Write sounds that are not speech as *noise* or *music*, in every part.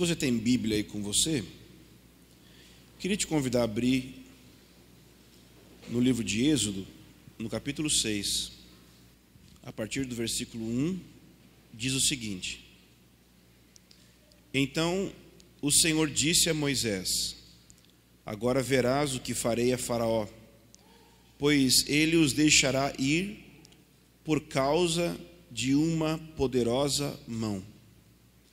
você tem Bíblia aí com você, queria te convidar a abrir no livro de Êxodo, no capítulo 6, a partir do versículo 1, diz o seguinte: Então o Senhor disse a Moisés: Agora verás o que farei a Faraó, pois ele os deixará ir por causa de uma poderosa mão.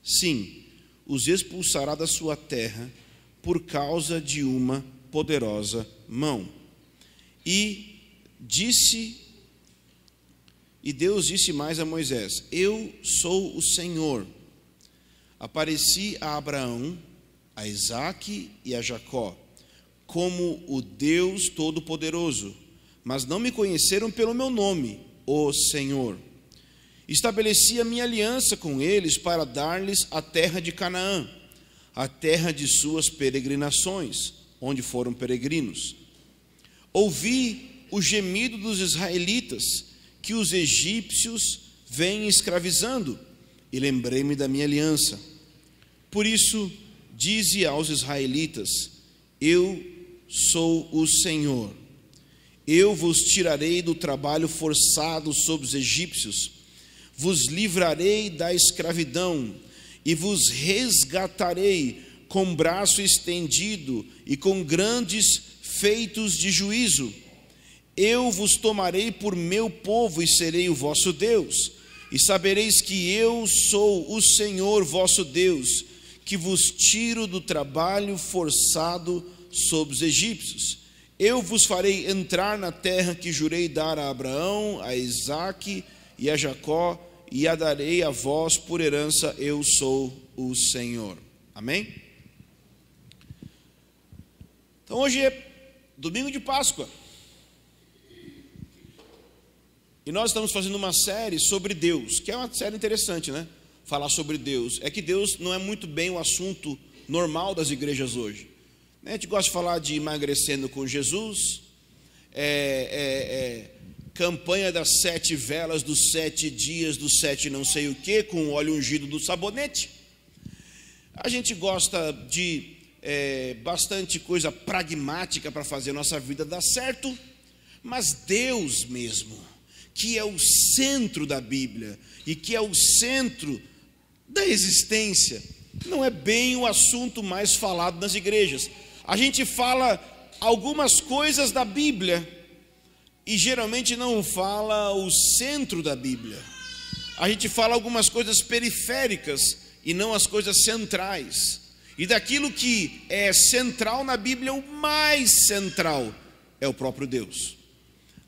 Sim, os expulsará da sua terra por causa de uma poderosa mão. E disse e Deus disse mais a Moisés: Eu sou o Senhor. Apareci a Abraão, a Isaque e a Jacó como o Deus Todo-Poderoso, mas não me conheceram pelo meu nome, o Senhor. Estabeleci a minha aliança com eles para dar-lhes a terra de Canaã, a terra de suas peregrinações, onde foram peregrinos. Ouvi o gemido dos israelitas que os egípcios vêm escravizando, e lembrei-me da minha aliança. Por isso, dize aos israelitas: Eu sou o Senhor. Eu vos tirarei do trabalho forçado sobre os egípcios vos livrarei da escravidão e vos resgatarei com braço estendido e com grandes feitos de juízo. Eu vos tomarei por meu povo e serei o vosso Deus, e sabereis que eu sou o Senhor vosso Deus, que vos tiro do trabalho forçado sobre os egípcios. Eu vos farei entrar na terra que jurei dar a Abraão, a Isaque e a Jacó, e a darei a vós por herança, eu sou o Senhor. Amém? Então hoje é domingo de Páscoa. E nós estamos fazendo uma série sobre Deus, que é uma série interessante, né? Falar sobre Deus. É que Deus não é muito bem o assunto normal das igrejas hoje. A gente gosta de falar de emagrecendo com Jesus, é, é, é campanha das sete velas, dos sete dias, dos sete não sei o que, com óleo ungido do sabonete. A gente gosta de é, bastante coisa pragmática para fazer nossa vida dar certo, mas Deus mesmo, que é o centro da Bíblia e que é o centro da existência, não é bem o assunto mais falado nas igrejas. A gente fala algumas coisas da Bíblia, e geralmente não fala o centro da Bíblia. A gente fala algumas coisas periféricas e não as coisas centrais. E daquilo que é central na Bíblia, o mais central é o próprio Deus.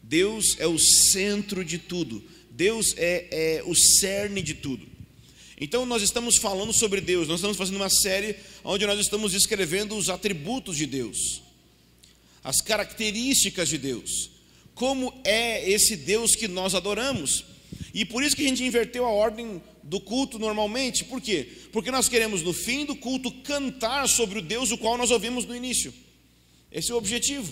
Deus é o centro de tudo, Deus é, é o cerne de tudo. Então, nós estamos falando sobre Deus, nós estamos fazendo uma série onde nós estamos escrevendo os atributos de Deus, as características de Deus como é esse Deus que nós adoramos. E por isso que a gente inverteu a ordem do culto normalmente. Por quê? Porque nós queremos no fim do culto cantar sobre o Deus o qual nós ouvimos no início. Esse é o objetivo.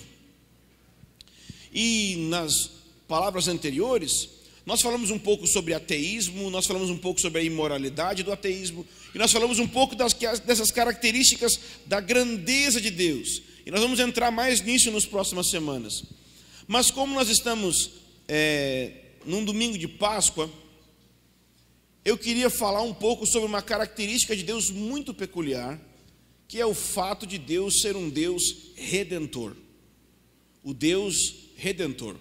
E nas palavras anteriores, nós falamos um pouco sobre ateísmo, nós falamos um pouco sobre a imoralidade do ateísmo, e nós falamos um pouco das, dessas características da grandeza de Deus. E nós vamos entrar mais nisso nas próximas semanas. Mas como nós estamos é, num domingo de Páscoa, eu queria falar um pouco sobre uma característica de Deus muito peculiar, que é o fato de Deus ser um Deus redentor. O Deus redentor.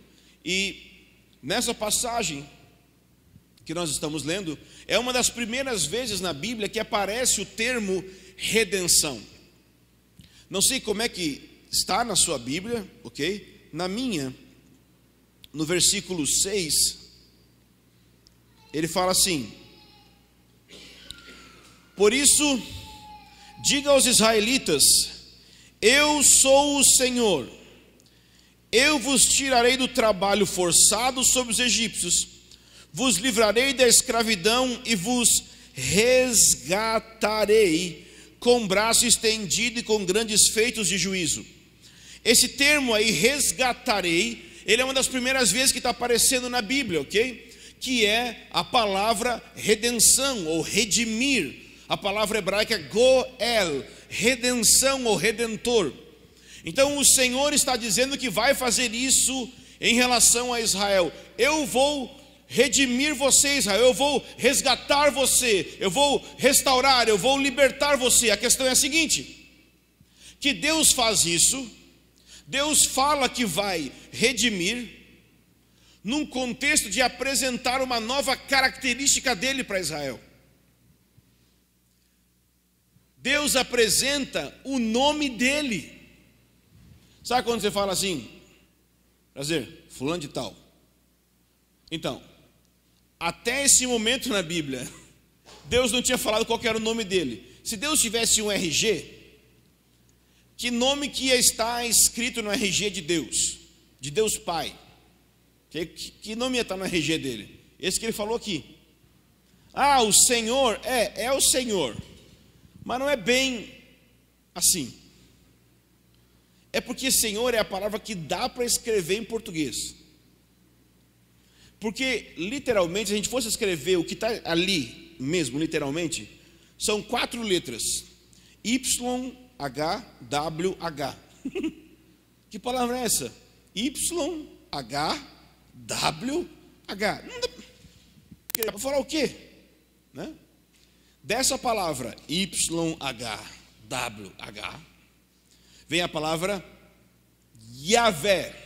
E nessa passagem que nós estamos lendo, é uma das primeiras vezes na Bíblia que aparece o termo redenção. Não sei como é que está na sua Bíblia, ok? na minha, no versículo 6, ele fala assim: Por isso, diga aos israelitas: Eu sou o Senhor, eu vos tirarei do trabalho forçado sobre os egípcios, vos livrarei da escravidão e vos resgatarei com braço estendido e com grandes feitos de juízo esse termo aí, resgatarei, ele é uma das primeiras vezes que está aparecendo na Bíblia, ok? Que é a palavra redenção ou redimir. A palavra hebraica é goel, redenção ou redentor. Então o Senhor está dizendo que vai fazer isso em relação a Israel. Eu vou redimir você, Israel. Eu vou resgatar você. Eu vou restaurar, eu vou libertar você. A questão é a seguinte: que Deus faz isso Deus fala que vai redimir, num contexto de apresentar uma nova característica dele para Israel. Deus apresenta o nome dele. Sabe quando você fala assim? Prazer, fulano de tal. Então, até esse momento na Bíblia, *laughs* Deus não tinha falado qual era o nome dele. Se Deus tivesse um RG, que nome que está escrito no RG de Deus? De Deus Pai. Que, que nome ia estar no RG dele? Esse que ele falou aqui. Ah, o Senhor é, é o Senhor. Mas não é bem assim. É porque Senhor é a palavra que dá para escrever em português. Porque, literalmente, se a gente fosse escrever o que está ali mesmo, literalmente, são quatro letras: Y, HWH. *laughs* que palavra é essa? YHWH. Para falar o quê? Né? Dessa palavra YHWH vem a palavra Yahvé.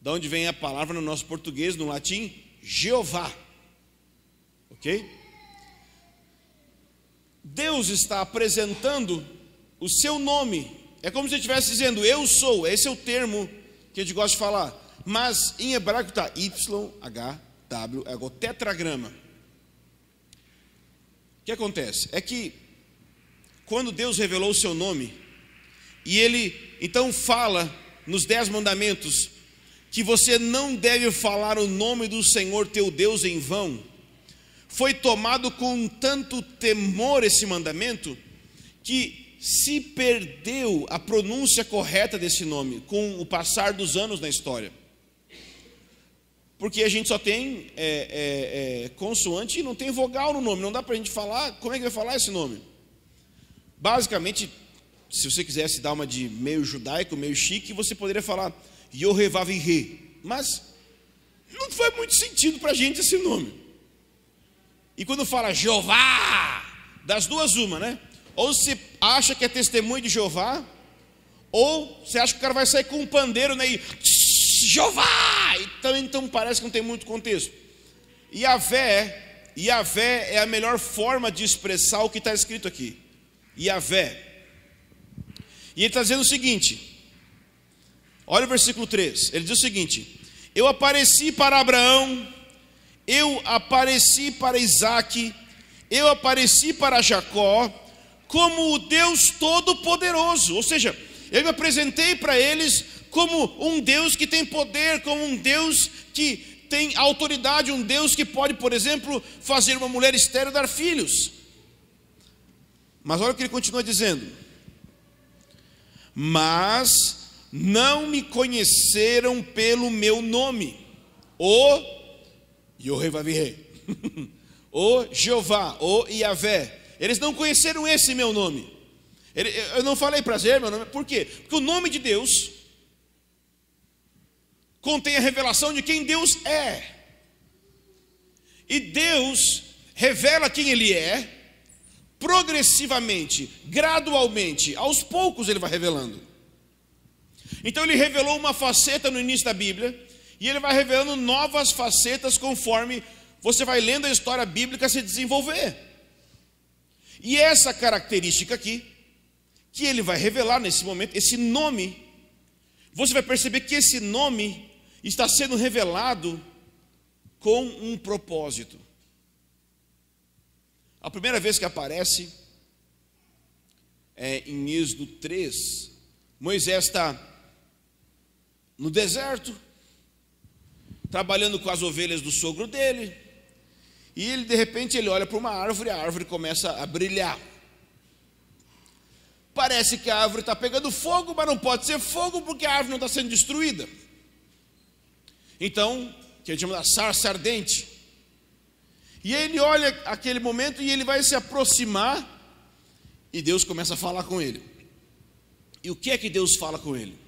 Da onde vem a palavra no nosso português, no latim, Jeová. OK? Deus está apresentando o seu nome. É como se ele estivesse dizendo, eu sou, esse é o termo que a gente gosta de falar. Mas em hebraico está YHW, é o tetragrama. O que acontece? É que quando Deus revelou o seu nome, e ele então fala nos dez mandamentos que você não deve falar o nome do Senhor teu Deus em vão, foi tomado com tanto temor esse mandamento que se perdeu a pronúncia correta desse nome com o passar dos anos na história. Porque a gente só tem é, é, é, consoante e não tem vogal no nome, não dá para a gente falar. Como é que vai falar esse nome? Basicamente, se você quisesse dar uma de meio judaico, meio chique, você poderia falar Yorevavirre. Mas não faz muito sentido para a gente esse nome. E quando fala Jeová, das duas, uma, né? ou se acha que é testemunho de Jeová, ou você acha que o cara vai sair com um pandeiro né, e Jeová! Então, então parece que não tem muito contexto. E a vé, e é, a vé é a melhor forma de expressar o que está escrito aqui. E a vé. E ele está dizendo o seguinte: olha o versículo 3, ele diz o seguinte: Eu apareci para Abraão, eu apareci para Isaac, eu apareci para Jacó, como o Deus Todo-Poderoso. Ou seja, eu me apresentei para eles como um Deus que tem poder, como um Deus que tem autoridade, um Deus que pode, por exemplo, fazer uma mulher estéreo dar filhos. Mas olha o que ele continua dizendo: Mas não me conheceram pelo meu nome, o Jeová, *laughs* o Jeová, o Iavé eles não conheceram esse meu nome. Eu não falei prazer, meu nome. Por quê? Porque o nome de Deus contém a revelação de quem Deus é. E Deus revela quem Ele é progressivamente, gradualmente, aos poucos Ele vai revelando. Então Ele revelou uma faceta no início da Bíblia, e Ele vai revelando novas facetas conforme você vai lendo a história bíblica se desenvolver. E é essa característica aqui, que ele vai revelar nesse momento, esse nome, você vai perceber que esse nome está sendo revelado com um propósito. A primeira vez que aparece é em Êxodo 3. Moisés está no deserto, trabalhando com as ovelhas do sogro dele, e ele de repente ele olha para uma árvore, a árvore começa a brilhar. Parece que a árvore está pegando fogo, mas não pode ser fogo porque a árvore não está sendo destruída. Então, que a gente chama de sarça ardente. E ele olha aquele momento e ele vai se aproximar e Deus começa a falar com ele. E o que é que Deus fala com ele?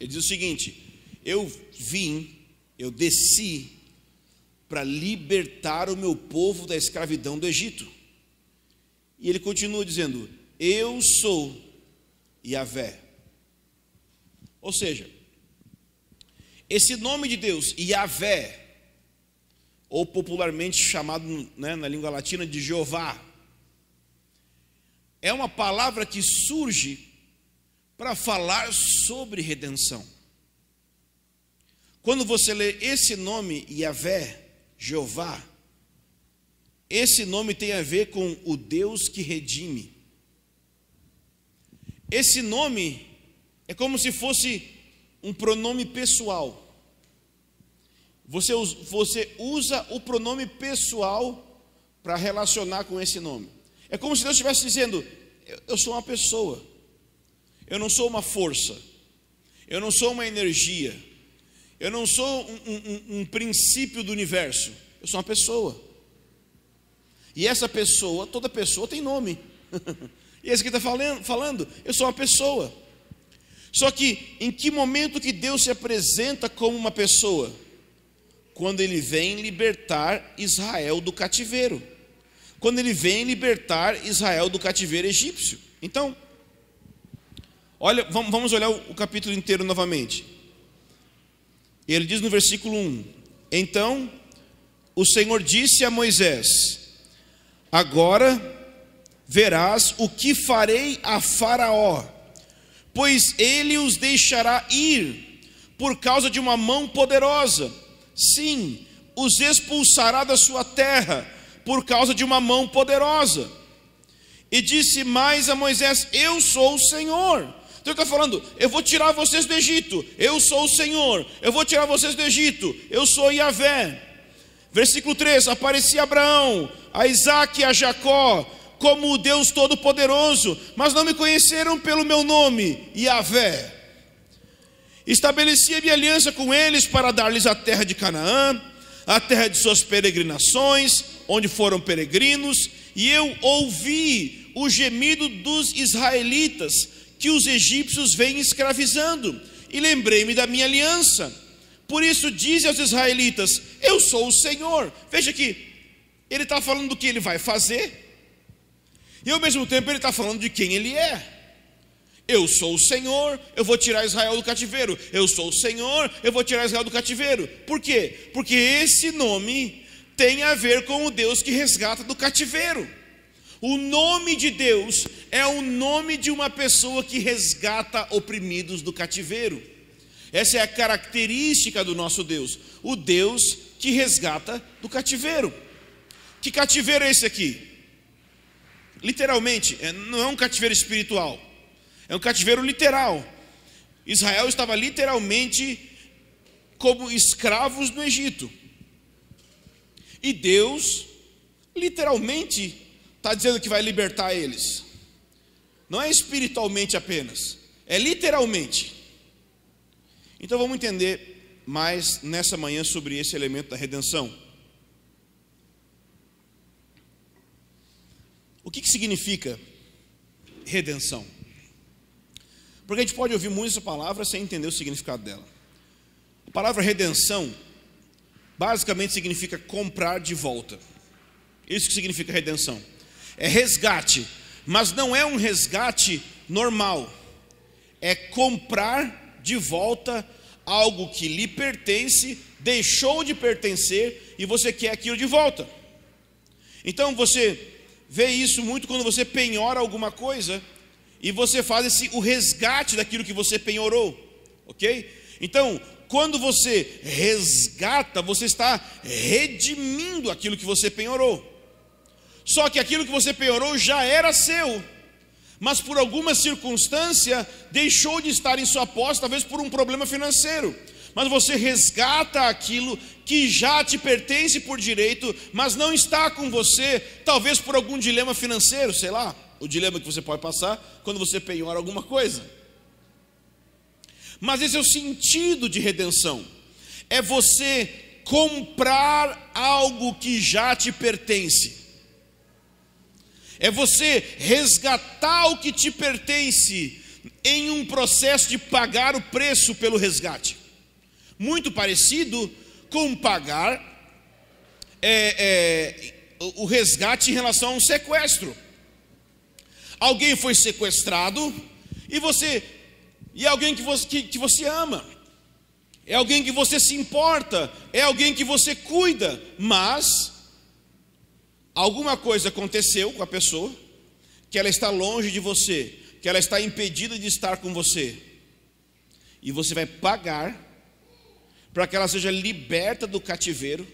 Ele diz o seguinte: Eu vim, eu desci para libertar o meu povo da escravidão do Egito. E ele continua dizendo: Eu sou Yahvé. Ou seja, esse nome de Deus, Yahvé, ou popularmente chamado né, na língua latina de Jeová, é uma palavra que surge para falar sobre redenção. Quando você lê esse nome, Yahvé, Jeová. Esse nome tem a ver com o Deus que redime. Esse nome é como se fosse um pronome pessoal. Você, você usa o pronome pessoal para relacionar com esse nome. É como se Deus estivesse dizendo: Eu sou uma pessoa, eu não sou uma força, eu não sou uma energia. Eu não sou um, um, um princípio do universo, eu sou uma pessoa. E essa pessoa, toda pessoa tem nome. *laughs* e esse é que está falando, falando, eu sou uma pessoa. Só que em que momento que Deus se apresenta como uma pessoa? Quando ele vem libertar Israel do cativeiro. Quando ele vem libertar Israel do cativeiro egípcio. Então, olha, vamos olhar o capítulo inteiro novamente. Ele diz no versículo 1: Então o Senhor disse a Moisés: Agora verás o que farei a Faraó, pois ele os deixará ir por causa de uma mão poderosa. Sim, os expulsará da sua terra por causa de uma mão poderosa. E disse mais a Moisés: Eu sou o Senhor Deus então está falando: eu vou tirar vocês do Egito, eu sou o Senhor, eu vou tirar vocês do Egito, eu sou Yahvé. Versículo 3: Aparecia Abraão, a Isaac e a Jacó como o Deus Todo-Poderoso, mas não me conheceram pelo meu nome, Yahvé. Estabelecia minha aliança com eles para dar-lhes a terra de Canaã, a terra de suas peregrinações, onde foram peregrinos, e eu ouvi o gemido dos israelitas que os egípcios vêm escravizando, e lembrei-me da minha aliança. Por isso dizem aos israelitas: Eu sou o Senhor. Veja aqui, ele está falando do que ele vai fazer, e ao mesmo tempo ele está falando de quem ele é. Eu sou o Senhor, eu vou tirar Israel do cativeiro. Eu sou o Senhor, eu vou tirar Israel do cativeiro. Por quê? Porque esse nome tem a ver com o Deus que resgata do cativeiro. O nome de Deus é o nome de uma pessoa que resgata oprimidos do cativeiro. Essa é a característica do nosso Deus, o Deus que resgata do cativeiro. Que cativeiro é esse aqui? Literalmente, é, não é um cativeiro espiritual, é um cativeiro literal. Israel estava literalmente como escravos no Egito. E Deus literalmente está dizendo que vai libertar eles. Não é espiritualmente apenas, é literalmente. Então vamos entender mais nessa manhã sobre esse elemento da redenção. O que, que significa redenção? Porque a gente pode ouvir muita palavra sem entender o significado dela. A palavra redenção basicamente significa comprar de volta. Isso que significa redenção é resgate, mas não é um resgate normal, é comprar de volta algo que lhe pertence, deixou de pertencer e você quer aquilo de volta. Então você vê isso muito quando você penhora alguma coisa e você faz esse, o resgate daquilo que você penhorou, ok? Então, quando você resgata, você está redimindo aquilo que você penhorou. Só que aquilo que você piorou já era seu, mas por alguma circunstância deixou de estar em sua posse, talvez por um problema financeiro. Mas você resgata aquilo que já te pertence por direito, mas não está com você, talvez por algum dilema financeiro, sei lá, o dilema que você pode passar quando você penhora alguma coisa. Mas esse é o sentido de redenção: é você comprar algo que já te pertence é você resgatar o que te pertence em um processo de pagar o preço pelo resgate. Muito parecido com pagar é, é, o resgate em relação a um sequestro. Alguém foi sequestrado e você e é alguém que você, que, que você ama, é alguém que você se importa, é alguém que você cuida, mas Alguma coisa aconteceu com a pessoa, que ela está longe de você, que ela está impedida de estar com você, e você vai pagar para que ela seja liberta do cativeiro,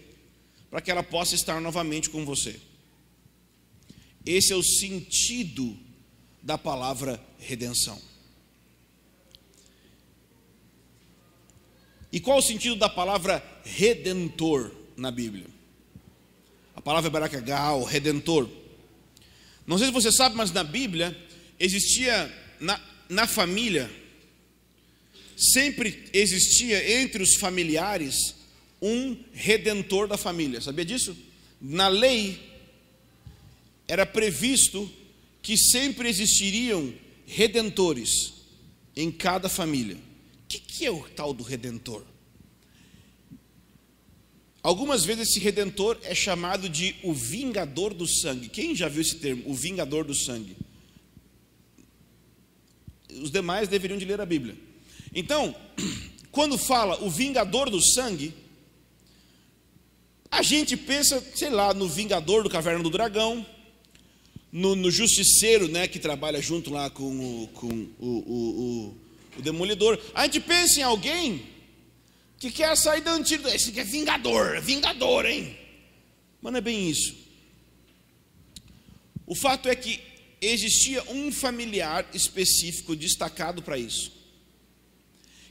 para que ela possa estar novamente com você. Esse é o sentido da palavra redenção. E qual o sentido da palavra redentor na Bíblia? A palavra hebraica é Gal, redentor. Não sei se você sabe, mas na Bíblia existia na, na família sempre existia entre os familiares um redentor da família. Sabia disso? Na lei era previsto que sempre existiriam redentores em cada família. O que, que é o tal do redentor? Algumas vezes esse redentor é chamado de o vingador do sangue. Quem já viu esse termo, o vingador do sangue? Os demais deveriam de ler a Bíblia. Então, *clears throat* quando fala o vingador do sangue, a gente pensa, sei lá, no vingador do Caverna do Dragão, no, no justiceiro, né, que trabalha junto lá com o, com o, o, o, o demolidor. A gente pensa em alguém que quer sair dando tiro. Esse que é vingador, é vingador, hein? Mas não é bem isso. O fato é que existia um familiar específico destacado para isso.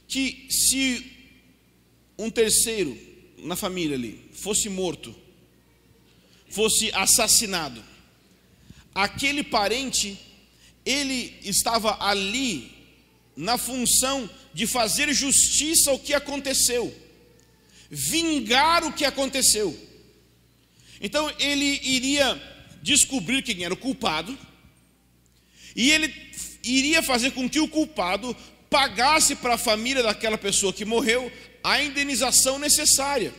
Que se um terceiro na família ali fosse morto, fosse assassinado, aquele parente, ele estava ali na função de fazer justiça ao que aconteceu, vingar o que aconteceu. Então ele iria descobrir quem era o culpado, e ele iria fazer com que o culpado pagasse para a família daquela pessoa que morreu a indenização necessária.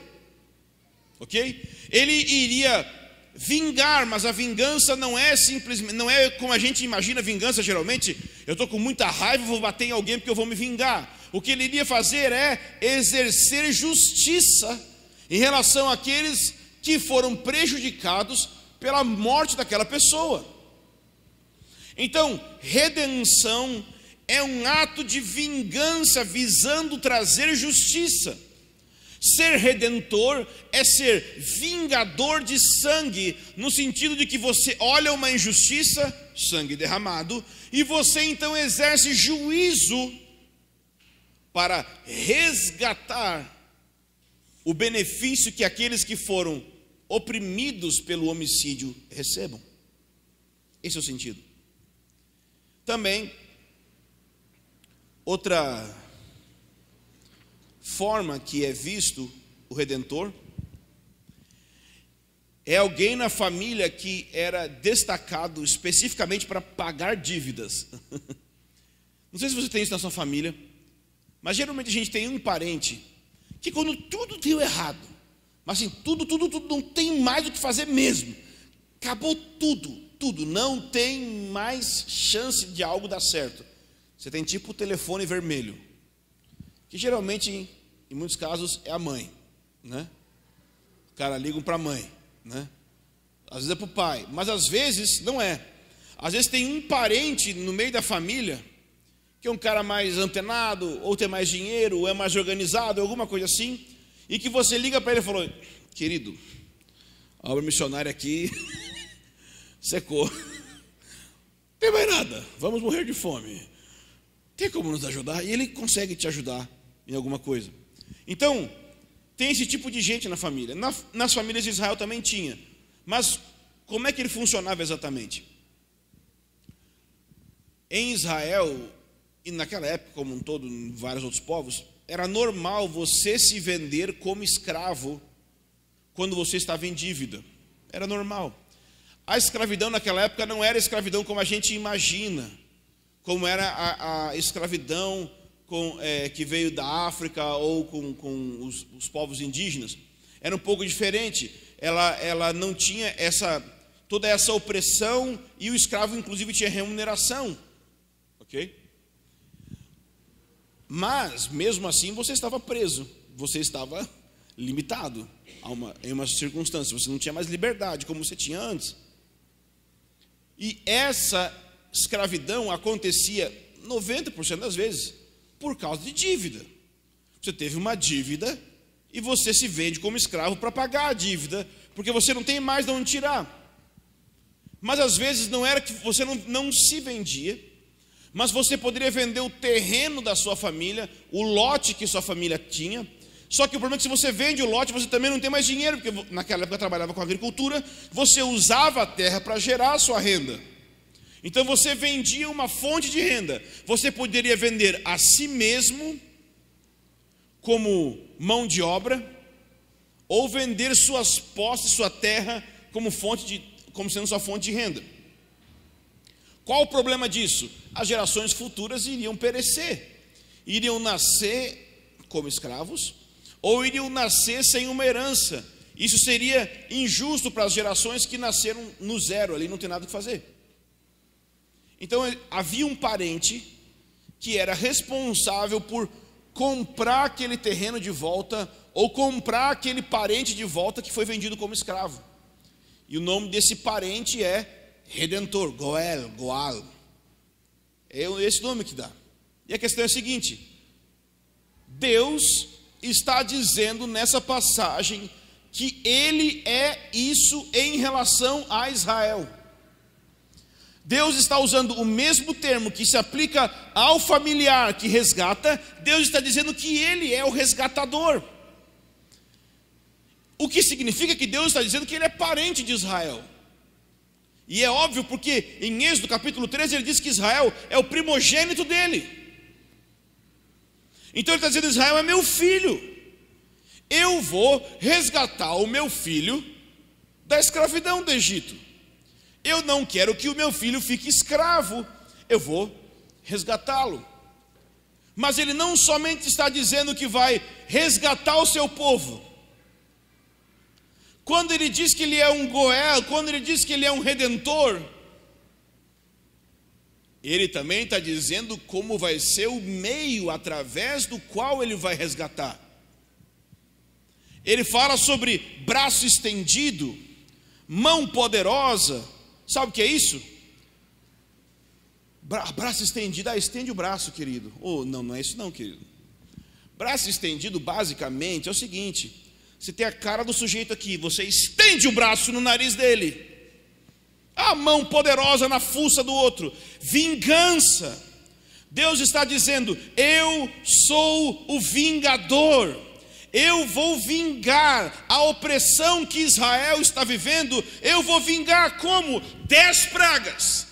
Ok? Ele iria vingar, mas a vingança não é simplesmente, não é como a gente imagina vingança geralmente. Eu estou com muita raiva, vou bater em alguém porque eu vou me vingar. O que ele iria fazer é exercer justiça em relação àqueles que foram prejudicados pela morte daquela pessoa. Então, redenção é um ato de vingança visando trazer justiça. Ser redentor é ser vingador de sangue, no sentido de que você olha uma injustiça, sangue derramado, e você então exerce juízo para resgatar o benefício que aqueles que foram oprimidos pelo homicídio recebam. Esse é o sentido. Também, outra forma que é visto o redentor é alguém na família que era destacado especificamente para pagar dívidas. *laughs* Não sei se você tem isso na sua família, mas geralmente a gente tem um parente que quando tudo deu errado, mas assim, tudo, tudo, tudo, não tem mais o que fazer mesmo. Acabou tudo, tudo, não tem mais chance de algo dar certo. Você tem tipo o telefone vermelho que geralmente, em muitos casos, é a mãe. Né? O cara liga para a mãe. Né? Às vezes é para o pai, mas às vezes não é. Às vezes tem um parente no meio da família que é um cara mais antenado, ou tem mais dinheiro, ou é mais organizado, alguma coisa assim, e que você liga para ele e falou: Querido, a obra missionária aqui *laughs* secou. Não tem mais nada, vamos morrer de fome. Tem como nos ajudar? E ele consegue te ajudar em alguma coisa. Então, tem esse tipo de gente na família. Na, nas famílias de Israel também tinha. Mas como é que ele funcionava exatamente? Em Israel, e naquela época, como um todo, em vários outros povos, era normal você se vender como escravo quando você estava em dívida. Era normal. A escravidão naquela época não era escravidão como a gente imagina, como era a, a escravidão com, é, que veio da África ou com, com os, os, povos indígenas, era um pouco diferente. Ela, ela não tinha essa toda essa opressão e o escravo, inclusive, tinha remuneração. Ok? Mas, mesmo assim, você estava preso, você estava limitado a uma, em uma circunstância, você não tinha mais liberdade como você tinha antes. E essa escravidão acontecia 90% das vezes por causa de dívida. Você teve uma dívida e você se vende como escravo para pagar a dívida, porque você não tem mais de onde tirar. Mas às vezes não era que você não, não se vendia, mas você poderia vender o terreno da sua família, o lote que sua família tinha. Só que o problema é que se você vende o lote, você também não tem mais dinheiro, porque naquela época trabalhava com agricultura, você usava a terra para gerar a sua renda. Então você vendia uma fonte de renda. Você poderia vender a si mesmo como mão de obra ou vender suas posses, sua terra como fonte de como sendo sua fonte de renda. Qual o problema disso? As gerações futuras iriam perecer. Iriam nascer como escravos ou iriam nascer sem uma herança. Isso seria injusto para as gerações que nasceram no zero, ali não tem nada que fazer. Então havia um parente que era responsável por comprar aquele terreno de volta ou comprar aquele parente de volta que foi vendido como escravo. E o nome desse parente é Redentor, Goel, Goal. É esse nome que dá. E a questão é a seguinte: Deus está dizendo nessa passagem que ele é isso em relação a Israel. Deus está usando o mesmo termo que se aplica ao familiar que resgata, Deus está dizendo que ele é o resgatador. O que significa que Deus está dizendo que ele é parente de Israel. E é óbvio porque em Êxodo capítulo 13 ele diz que Israel é o primogênito dele. Então ele está dizendo: Israel é meu filho. Eu vou resgatar o meu filho da escravidão do Egito. Eu não quero que o meu filho fique escravo, eu vou resgatá-lo. Mas ele não somente está dizendo que vai resgatar o seu povo, quando ele diz que ele é um Goel, quando ele diz que ele é um redentor, ele também está dizendo como vai ser o meio através do qual ele vai resgatar. Ele fala sobre braço estendido, mão poderosa, Sabe o que é isso? Bra braço estendido, ah, estende o braço, querido. Ou oh, não, não é isso não, querido. Braço estendido, basicamente, é o seguinte: você tem a cara do sujeito aqui, você estende o braço no nariz dele, a mão poderosa na fuça do outro, vingança. Deus está dizendo: Eu sou o vingador eu vou vingar a opressão que Israel está vivendo, eu vou vingar como? Dez pragas.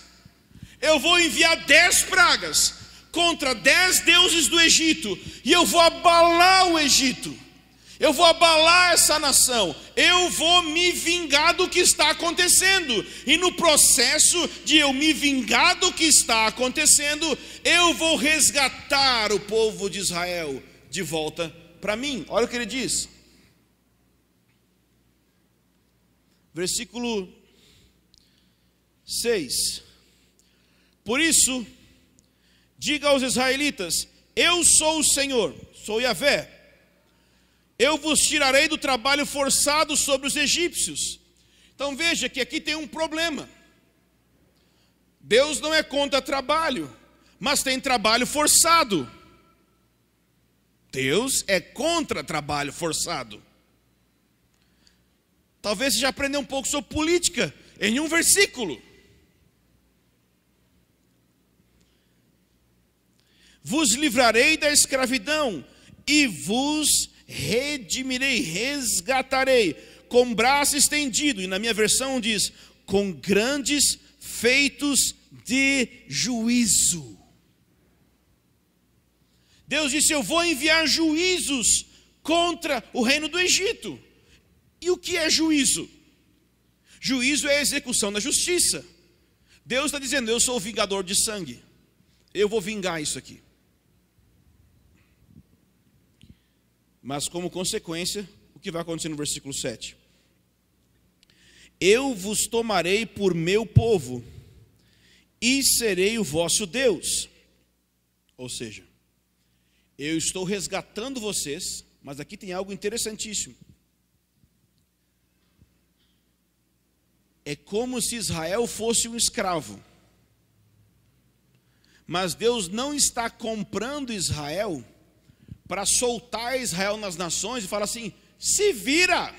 Eu vou enviar dez pragas contra dez deuses do Egito, e eu vou abalar o Egito, eu vou abalar essa nação, eu vou me vingar do que está acontecendo, e no processo de eu me vingar do que está acontecendo, eu vou resgatar o povo de Israel de volta para mim, olha o que ele diz. Versículo 6. Por isso, diga aos israelitas: Eu sou o Senhor, sou Yahvé. Eu vos tirarei do trabalho forçado sobre os egípcios. Então veja que aqui tem um problema. Deus não é contra trabalho, mas tem trabalho forçado. Deus é contra trabalho forçado. Talvez você já aprendeu um pouco sobre política em um versículo. Vos livrarei da escravidão e vos redimirei, resgatarei com braço estendido. E na minha versão diz: com grandes feitos de juízo. Deus disse: Eu vou enviar juízos contra o reino do Egito. E o que é juízo? Juízo é a execução da justiça. Deus está dizendo: Eu sou o vingador de sangue. Eu vou vingar isso aqui. Mas, como consequência, o que vai acontecer no versículo 7? Eu vos tomarei por meu povo, e serei o vosso Deus. Ou seja, eu estou resgatando vocês, mas aqui tem algo interessantíssimo. É como se Israel fosse um escravo. Mas Deus não está comprando Israel para soltar Israel nas nações e falar assim: se vira,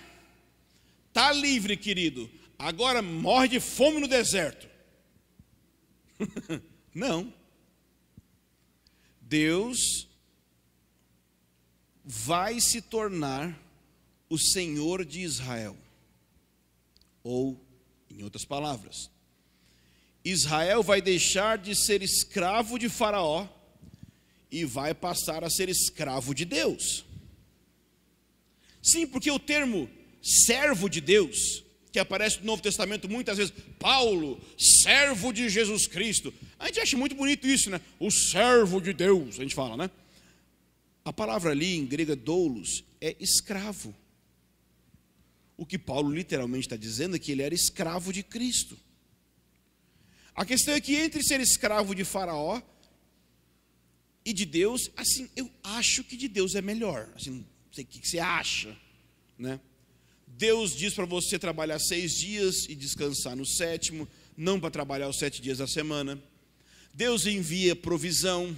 tá livre, querido. Agora morre de fome no deserto. *laughs* não. Deus vai se tornar o Senhor de Israel. Ou, em outras palavras, Israel vai deixar de ser escravo de Faraó e vai passar a ser escravo de Deus. Sim, porque o termo servo de Deus, que aparece no Novo Testamento muitas vezes, Paulo, servo de Jesus Cristo. A gente acha muito bonito isso, né? O servo de Deus, a gente fala, né? A palavra ali em grega doulos é escravo. O que Paulo literalmente está dizendo é que ele era escravo de Cristo. A questão é que entre ser escravo de Faraó e de Deus, assim, eu acho que de Deus é melhor. Assim, não sei o que você acha, né? Deus diz para você trabalhar seis dias e descansar no sétimo, não para trabalhar os sete dias da semana. Deus envia provisão,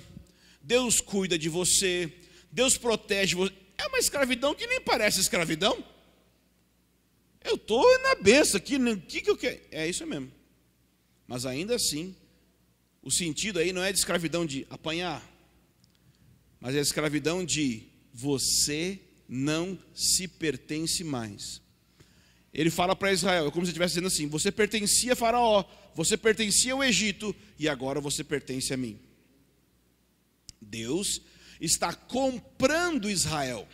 Deus cuida de você, Deus protege você. É uma escravidão que nem parece escravidão. Eu estou na besta aqui, o que, que eu quero? É isso mesmo. Mas ainda assim, o sentido aí não é de escravidão de apanhar, mas é escravidão de você não se pertence mais. Ele fala para Israel, é como se estivesse dizendo assim: você pertencia a Faraó, você pertencia ao Egito, e agora você pertence a mim. Deus está comprando Israel,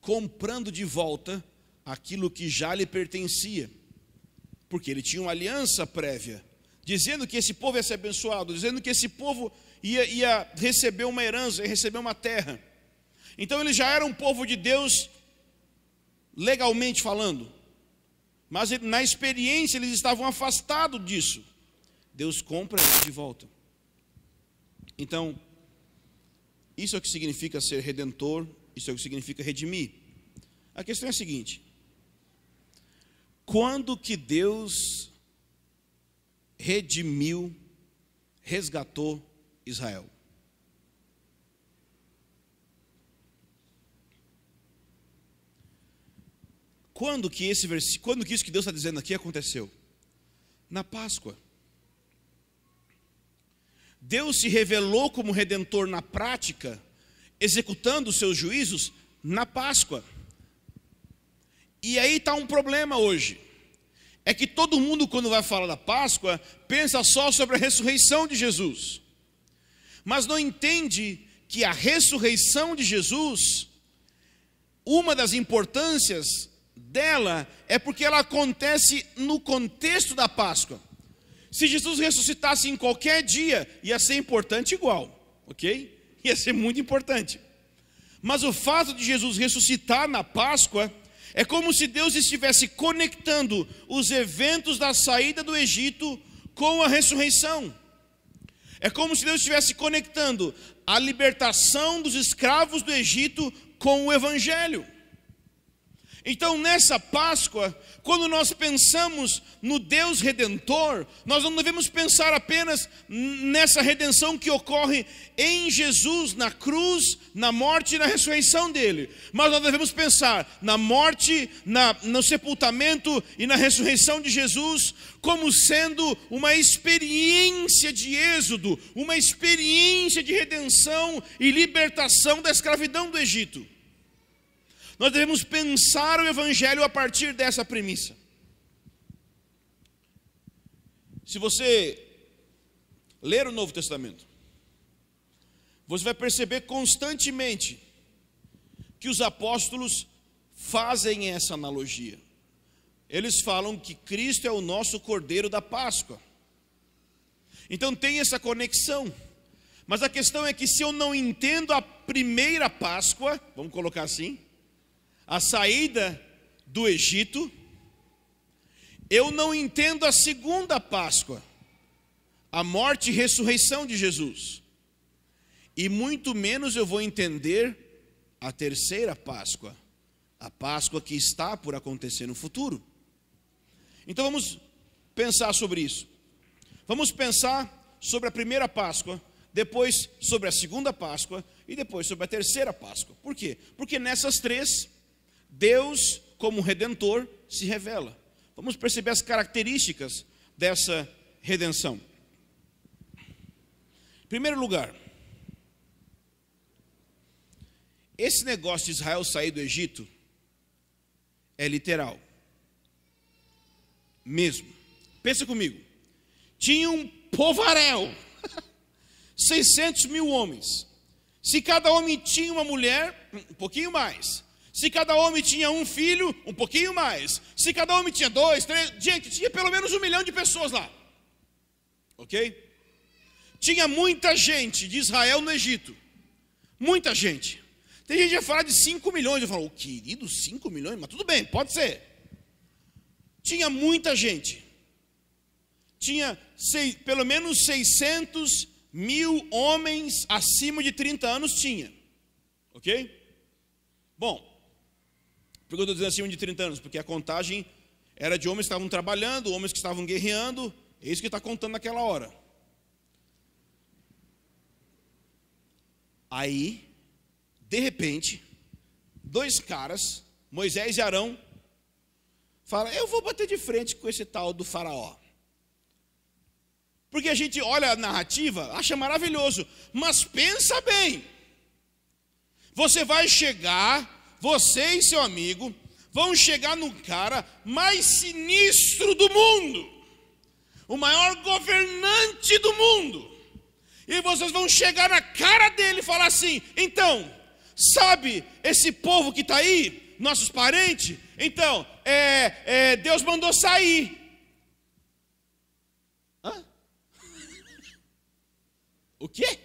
comprando de volta aquilo que já lhe pertencia, porque ele tinha uma aliança prévia, dizendo que esse povo ia ser abençoado, dizendo que esse povo ia, ia receber uma herança, ia receber uma terra. Então ele já era um povo de Deus, legalmente falando, mas na experiência eles estavam afastados disso. Deus compra eles de volta. Então, isso é o que significa ser redentor, isso é o que significa redimir. A questão é a seguinte: quando que Deus redimiu, resgatou Israel? Quando que esse versículo, quando que isso que Deus está dizendo aqui aconteceu? Na Páscoa. Deus se revelou como redentor na prática, executando os seus juízos na Páscoa. E aí está um problema hoje. É que todo mundo, quando vai falar da Páscoa, pensa só sobre a ressurreição de Jesus, mas não entende que a ressurreição de Jesus, uma das importâncias dela é porque ela acontece no contexto da Páscoa. Se Jesus ressuscitasse em qualquer dia, ia ser importante igual, ok? Ia ser muito importante. Mas o fato de Jesus ressuscitar na Páscoa é como se Deus estivesse conectando os eventos da saída do Egito com a ressurreição. É como se Deus estivesse conectando a libertação dos escravos do Egito com o Evangelho. Então, nessa Páscoa, quando nós pensamos no Deus redentor, nós não devemos pensar apenas nessa redenção que ocorre em Jesus, na cruz, na morte e na ressurreição dele, mas nós devemos pensar na morte, na, no sepultamento e na ressurreição de Jesus como sendo uma experiência de êxodo, uma experiência de redenção e libertação da escravidão do Egito. Nós devemos pensar o Evangelho a partir dessa premissa. Se você ler o Novo Testamento, você vai perceber constantemente que os apóstolos fazem essa analogia. Eles falam que Cristo é o nosso Cordeiro da Páscoa. Então tem essa conexão. Mas a questão é que se eu não entendo a primeira Páscoa, vamos colocar assim, a saída do Egito, eu não entendo a segunda Páscoa, a morte e ressurreição de Jesus. E muito menos eu vou entender a terceira Páscoa, a Páscoa que está por acontecer no futuro. Então vamos pensar sobre isso. Vamos pensar sobre a primeira Páscoa, depois sobre a segunda Páscoa e depois sobre a terceira Páscoa. Por quê? Porque nessas três Deus, como redentor, se revela. Vamos perceber as características dessa redenção. Em primeiro lugar, esse negócio de Israel sair do Egito é literal. Mesmo. Pensa comigo. Tinha um povaréu, *laughs* 600 mil homens. Se cada homem tinha uma mulher, um pouquinho mais. Se cada homem tinha um filho, um pouquinho mais. Se cada homem tinha dois, três. Gente, tinha pelo menos um milhão de pessoas lá. Ok? Tinha muita gente de Israel no Egito. Muita gente. Tem gente que vai falar de 5 milhões. Eu falo, oh, querido, 5 milhões? Mas tudo bem, pode ser. Tinha muita gente. Tinha seis, pelo menos 600 mil homens acima de 30 anos. Tinha. Ok? Bom, por que eu estou dizendo acima de 30 anos? Porque a contagem era de homens que estavam trabalhando, homens que estavam guerreando, é isso que está contando naquela hora. Aí, de repente, dois caras, Moisés e Arão, falam: Eu vou bater de frente com esse tal do Faraó. Porque a gente olha a narrativa, acha maravilhoso, mas pensa bem. Você vai chegar você e seu amigo vão chegar no cara mais sinistro do mundo, o maior governante do mundo. E vocês vão chegar na cara dele e falar assim: então, sabe esse povo que está aí, nossos parentes? Então, é, é, Deus mandou sair. Hã? *laughs* o quê? Aí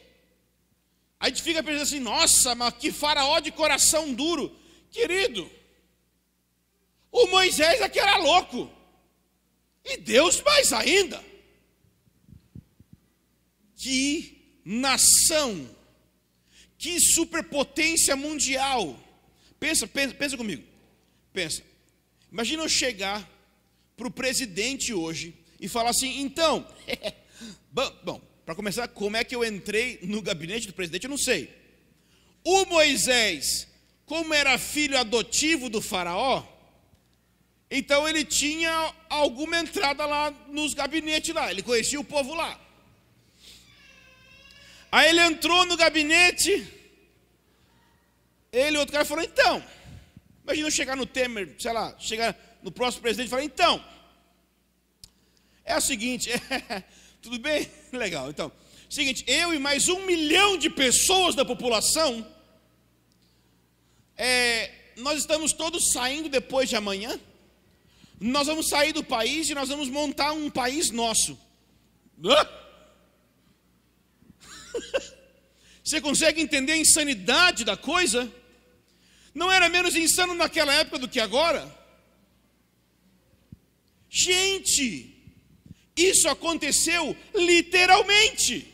a gente fica pensando assim: nossa, mas que faraó de coração duro. Querido, o Moisés aqui era louco, e Deus mais ainda. Que nação, que superpotência mundial. Pensa, pensa, pensa comigo. Pensa. Imagina eu chegar para o presidente hoje e falar assim: então, *laughs* bom, para começar, como é que eu entrei no gabinete do presidente? Eu não sei. O Moisés como era filho adotivo do faraó, então ele tinha alguma entrada lá nos gabinetes lá, ele conhecia o povo lá. Aí ele entrou no gabinete, ele e outro cara falou, então, imagina chegar no Temer, sei lá, chegar no próximo presidente e falar, então, é o seguinte, é, *laughs* tudo bem? Legal, então, seguinte, eu e mais um milhão de pessoas da população é, nós estamos todos saindo depois de amanhã. Nós vamos sair do país e nós vamos montar um país nosso. *laughs* Você consegue entender a insanidade da coisa? Não era menos insano naquela época do que agora? Gente, isso aconteceu literalmente.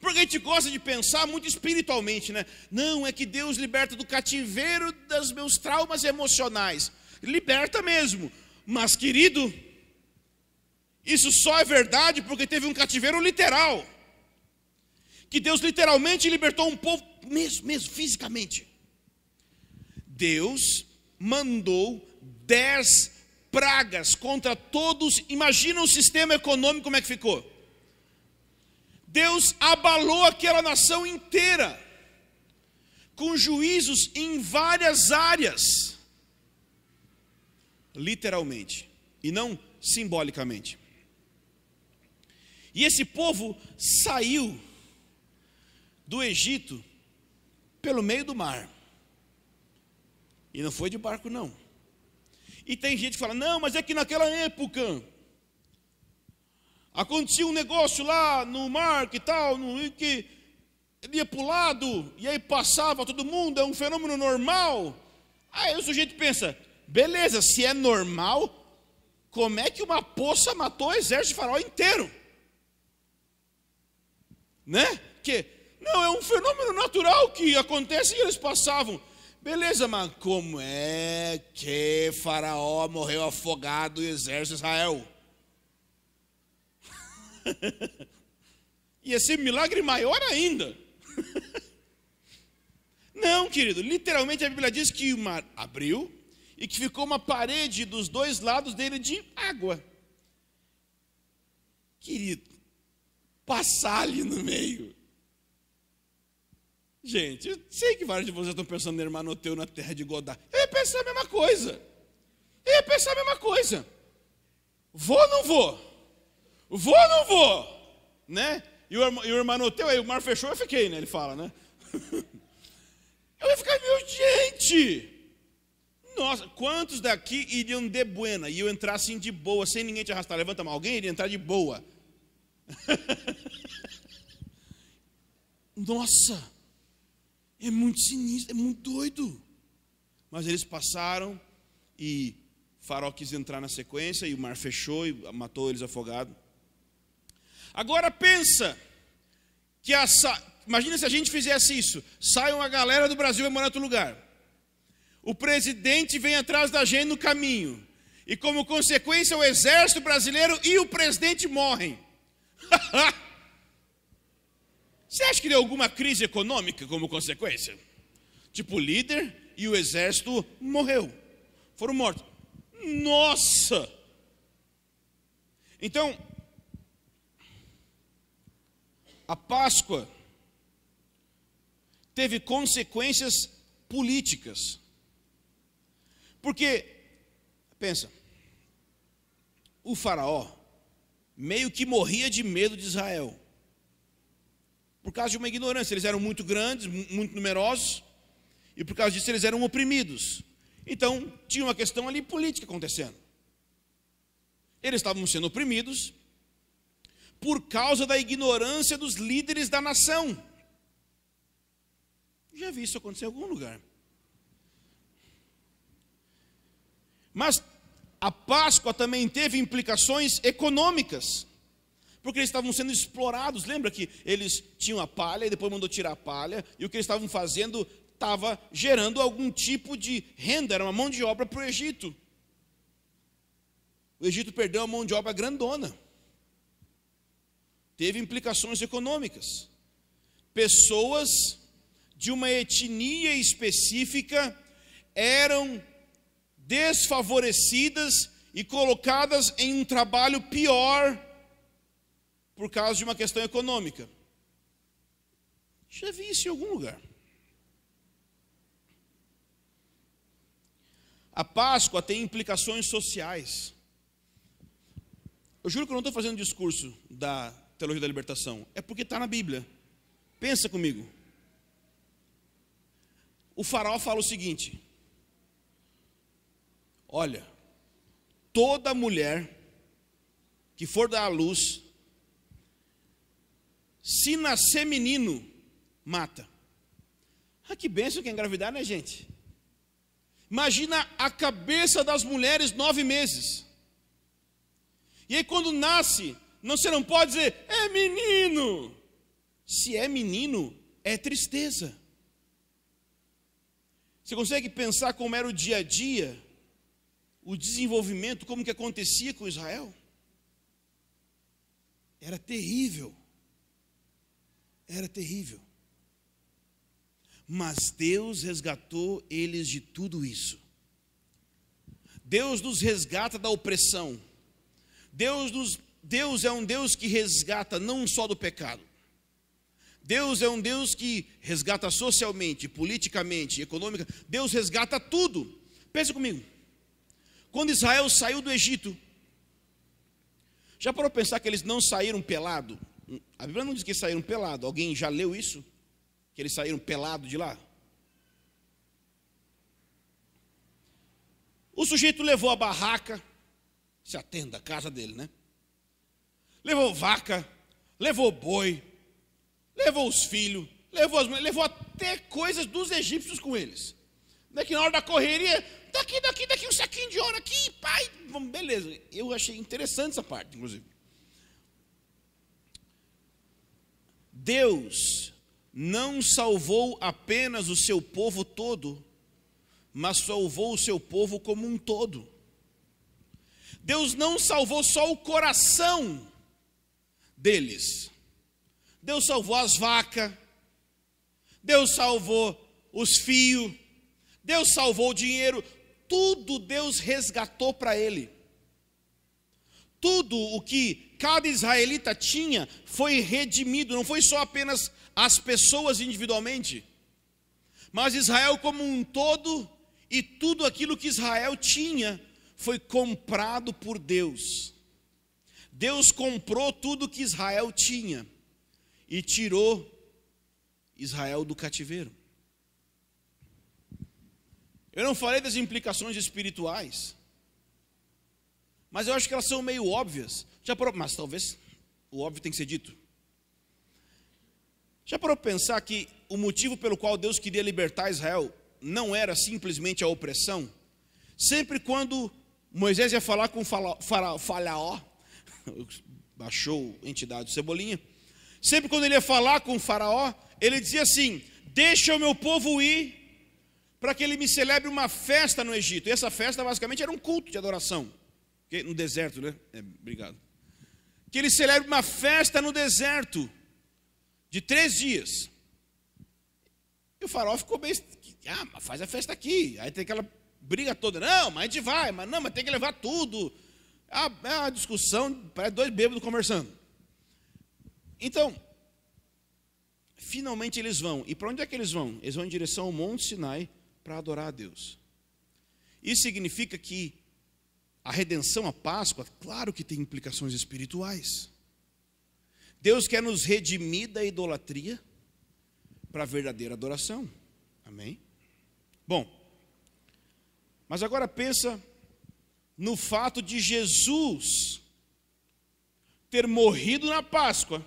Porque a gente gosta de pensar muito espiritualmente, né? Não, é que Deus liberta do cativeiro dos meus traumas emocionais. Liberta mesmo. Mas, querido, isso só é verdade porque teve um cativeiro literal. Que Deus literalmente libertou um povo, mesmo, mesmo, fisicamente. Deus mandou dez pragas contra todos. Imagina o sistema econômico como é que ficou. Deus abalou aquela nação inteira, com juízos em várias áreas, literalmente, e não simbolicamente. E esse povo saiu do Egito pelo meio do mar. E não foi de barco, não. E tem gente que fala: não, mas é que naquela época Acontecia um negócio lá no mar que tal, no, que ele ia para o lado e aí passava todo mundo, é um fenômeno normal. Aí o sujeito pensa: beleza, se é normal, como é que uma poça matou o exército de faraó inteiro? Né? Que não é um fenômeno natural que acontece e eles passavam. Beleza, mas como é que faraó morreu afogado e o exército de Israel? *laughs* Ia ser milagre maior ainda. *laughs* Não, querido, literalmente a Bíblia diz que o mar abriu e que ficou uma parede dos dois lados dele de água. Querido, passar ali no meio. Gente, eu sei que vários de vocês estão pensando em Hermanoteu na terra de Godá. Eu ia pensar a mesma coisa. Eu ia pensar a mesma coisa. Vou ou não vou? Vou ou não vou? Né? E o, e o aí o mar fechou, eu fiquei, né? Ele fala, né? *laughs* eu ia ficar, meu, gente! Nossa, quantos daqui iriam de buena? E eu entrar assim de boa, sem ninguém te arrastar? Levanta a mão, alguém iria entrar de boa? *laughs* Nossa! É muito sinistro, é muito doido. Mas eles passaram e Farol quis entrar na sequência e o mar fechou e matou eles afogados. Agora pensa que a imagina se a gente fizesse isso. Sai uma galera do Brasil e mora morar em outro lugar. O presidente vem atrás da gente no caminho. E como consequência, o exército brasileiro e o presidente morrem. *laughs* Você acha que deu alguma crise econômica como consequência? Tipo, o líder e o exército morreu. Foram mortos. Nossa! Então, a Páscoa teve consequências políticas. Porque, pensa, o Faraó meio que morria de medo de Israel. Por causa de uma ignorância, eles eram muito grandes, muito numerosos, e por causa disso eles eram oprimidos. Então, tinha uma questão ali política acontecendo. Eles estavam sendo oprimidos, por causa da ignorância dos líderes da nação. Já vi isso acontecer em algum lugar. Mas a Páscoa também teve implicações econômicas, porque eles estavam sendo explorados. Lembra que eles tinham a palha e depois mandou tirar a palha, e o que eles estavam fazendo estava gerando algum tipo de renda, era uma mão de obra para o Egito. O Egito perdeu a mão de obra grandona teve implicações econômicas. Pessoas de uma etnia específica eram desfavorecidas e colocadas em um trabalho pior por causa de uma questão econômica. Já vi isso em algum lugar. A Páscoa tem implicações sociais. Eu juro que eu não estou fazendo discurso da, teologia da libertação? É porque está na Bíblia. Pensa comigo. O faraó fala o seguinte: Olha, toda mulher que for dar à luz, se nascer menino, mata. Ah, que benção que é engravidar, né, gente? Imagina a cabeça das mulheres nove meses. E aí, quando nasce, não, você não pode dizer, é menino. Se é menino, é tristeza. Você consegue pensar como era o dia a dia, o desenvolvimento, como que acontecia com Israel? Era terrível. Era terrível. Mas Deus resgatou eles de tudo isso. Deus nos resgata da opressão. Deus nos Deus é um Deus que resgata não só do pecado. Deus é um Deus que resgata socialmente, politicamente, econômica. Deus resgata tudo. Pensa comigo. Quando Israel saiu do Egito, já parou pensar que eles não saíram pelado? A Bíblia não diz que saíram pelado. Alguém já leu isso? Que eles saíram pelado de lá? O sujeito levou a barraca, se atenda, a casa dele, né? levou vaca, levou boi, levou os filhos, levou as mulheres, levou até coisas dos egípcios com eles. Daqui é na hora da correria, daqui, daqui, daqui, um saquinho de ouro aqui, pai, vamos, beleza. Eu achei interessante essa parte, inclusive. Deus não salvou apenas o seu povo todo, mas salvou o seu povo como um todo. Deus não salvou só o coração deles. Deus salvou as vacas, Deus salvou os fios, Deus salvou o dinheiro, tudo Deus resgatou para ele. Tudo o que cada israelita tinha foi redimido, não foi só apenas as pessoas individualmente, mas Israel como um todo e tudo aquilo que Israel tinha foi comprado por Deus. Deus comprou tudo que Israel tinha e tirou Israel do cativeiro. Eu não falei das implicações espirituais, mas eu acho que elas são meio óbvias. Já parou, mas talvez o óbvio tem que ser dito. Já parou para pensar que o motivo pelo qual Deus queria libertar Israel não era simplesmente a opressão? Sempre quando Moisés ia falar com Faraó, *coughs* baixou a entidade Cebolinha, sempre quando ele ia falar com o faraó, ele dizia assim: deixa o meu povo ir para que ele me celebre uma festa no Egito. E essa festa basicamente era um culto de adoração. No deserto, né? É, obrigado. Que ele celebre uma festa no deserto de três dias. E o faraó ficou bem. Ah, mas faz a festa aqui. Aí tem aquela briga toda. Não, mas a gente vai, mas não, mas tem que levar tudo. É, é uma discussão, parece dois bêbados conversando. Então, finalmente eles vão. E para onde é que eles vão? Eles vão em direção ao Monte Sinai para adorar a Deus. Isso significa que a redenção, a Páscoa, claro que tem implicações espirituais. Deus quer nos redimir da idolatria para a verdadeira adoração. Amém? Bom, mas agora pensa no fato de Jesus ter morrido na Páscoa.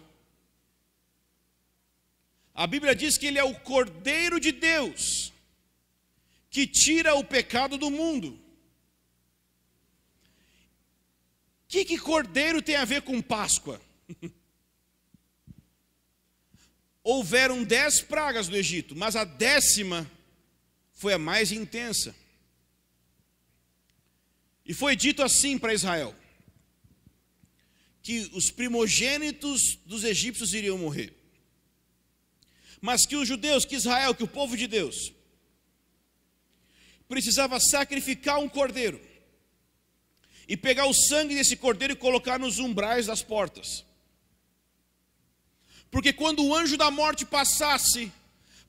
A Bíblia diz que ele é o Cordeiro de Deus, que tira o pecado do mundo. O que, que cordeiro tem a ver com Páscoa? *laughs* Houveram dez pragas no Egito, mas a décima foi a mais intensa. E foi dito assim para Israel: que os primogênitos dos egípcios iriam morrer. Mas que os judeus, que Israel, que o povo de Deus, precisava sacrificar um cordeiro e pegar o sangue desse cordeiro e colocar nos umbrais das portas. Porque quando o anjo da morte passasse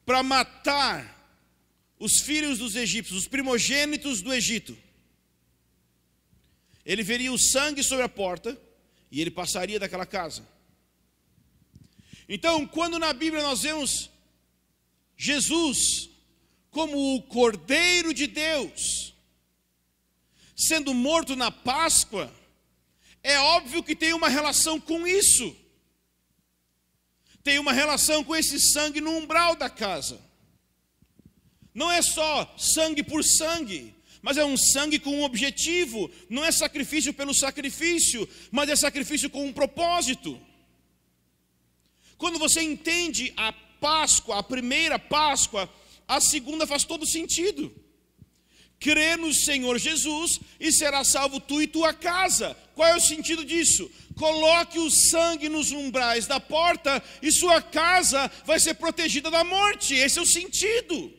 para matar os filhos dos egípcios, os primogênitos do Egito, ele veria o sangue sobre a porta e ele passaria daquela casa. Então, quando na Bíblia nós vemos Jesus como o Cordeiro de Deus, sendo morto na Páscoa, é óbvio que tem uma relação com isso, tem uma relação com esse sangue no umbral da casa. Não é só sangue por sangue, mas é um sangue com um objetivo, não é sacrifício pelo sacrifício, mas é sacrifício com um propósito. Quando você entende a Páscoa, a primeira Páscoa, a segunda faz todo sentido. Crê no Senhor Jesus e será salvo tu e tua casa. Qual é o sentido disso? Coloque o sangue nos umbrais da porta e sua casa vai ser protegida da morte. Esse é o sentido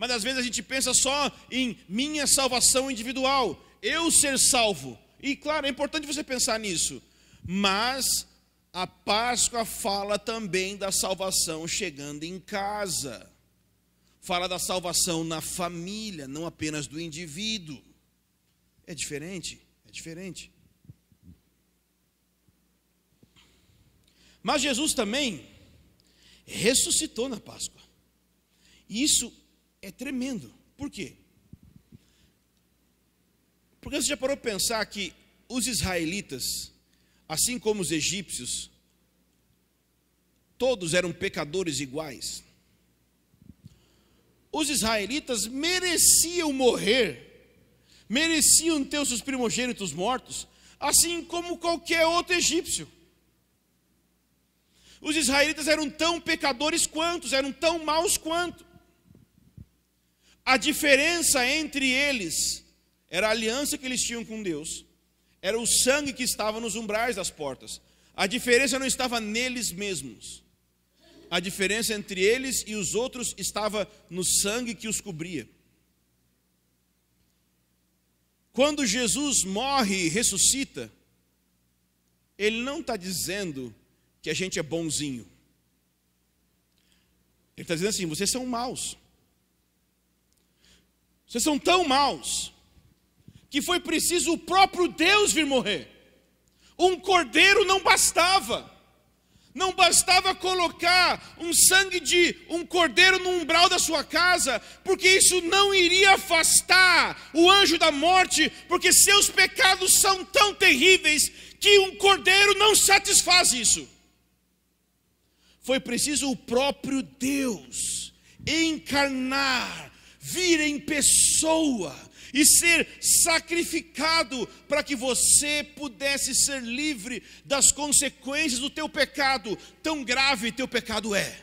mas às vezes a gente pensa só em minha salvação individual, eu ser salvo. E claro, é importante você pensar nisso, mas a Páscoa fala também da salvação chegando em casa. Fala da salvação na família, não apenas do indivíduo. É diferente, é diferente. Mas Jesus também ressuscitou na Páscoa. Isso é tremendo. Por quê? Porque você já parou para pensar que os israelitas, assim como os egípcios, todos eram pecadores iguais. Os israelitas mereciam morrer, mereciam ter os seus primogênitos mortos, assim como qualquer outro egípcio. Os israelitas eram tão pecadores quanto, eram tão maus quanto. A diferença entre eles era a aliança que eles tinham com Deus, era o sangue que estava nos umbrais das portas. A diferença não estava neles mesmos. A diferença entre eles e os outros estava no sangue que os cobria. Quando Jesus morre e ressuscita, ele não está dizendo que a gente é bonzinho. Ele está dizendo assim: vocês são maus. Vocês são tão maus que foi preciso o próprio Deus vir morrer. Um cordeiro não bastava. Não bastava colocar um sangue de um cordeiro no umbral da sua casa, porque isso não iria afastar o anjo da morte, porque seus pecados são tão terríveis que um cordeiro não satisfaz isso. Foi preciso o próprio Deus encarnar vir em pessoa e ser sacrificado para que você pudesse ser livre das consequências do teu pecado, tão grave teu pecado é.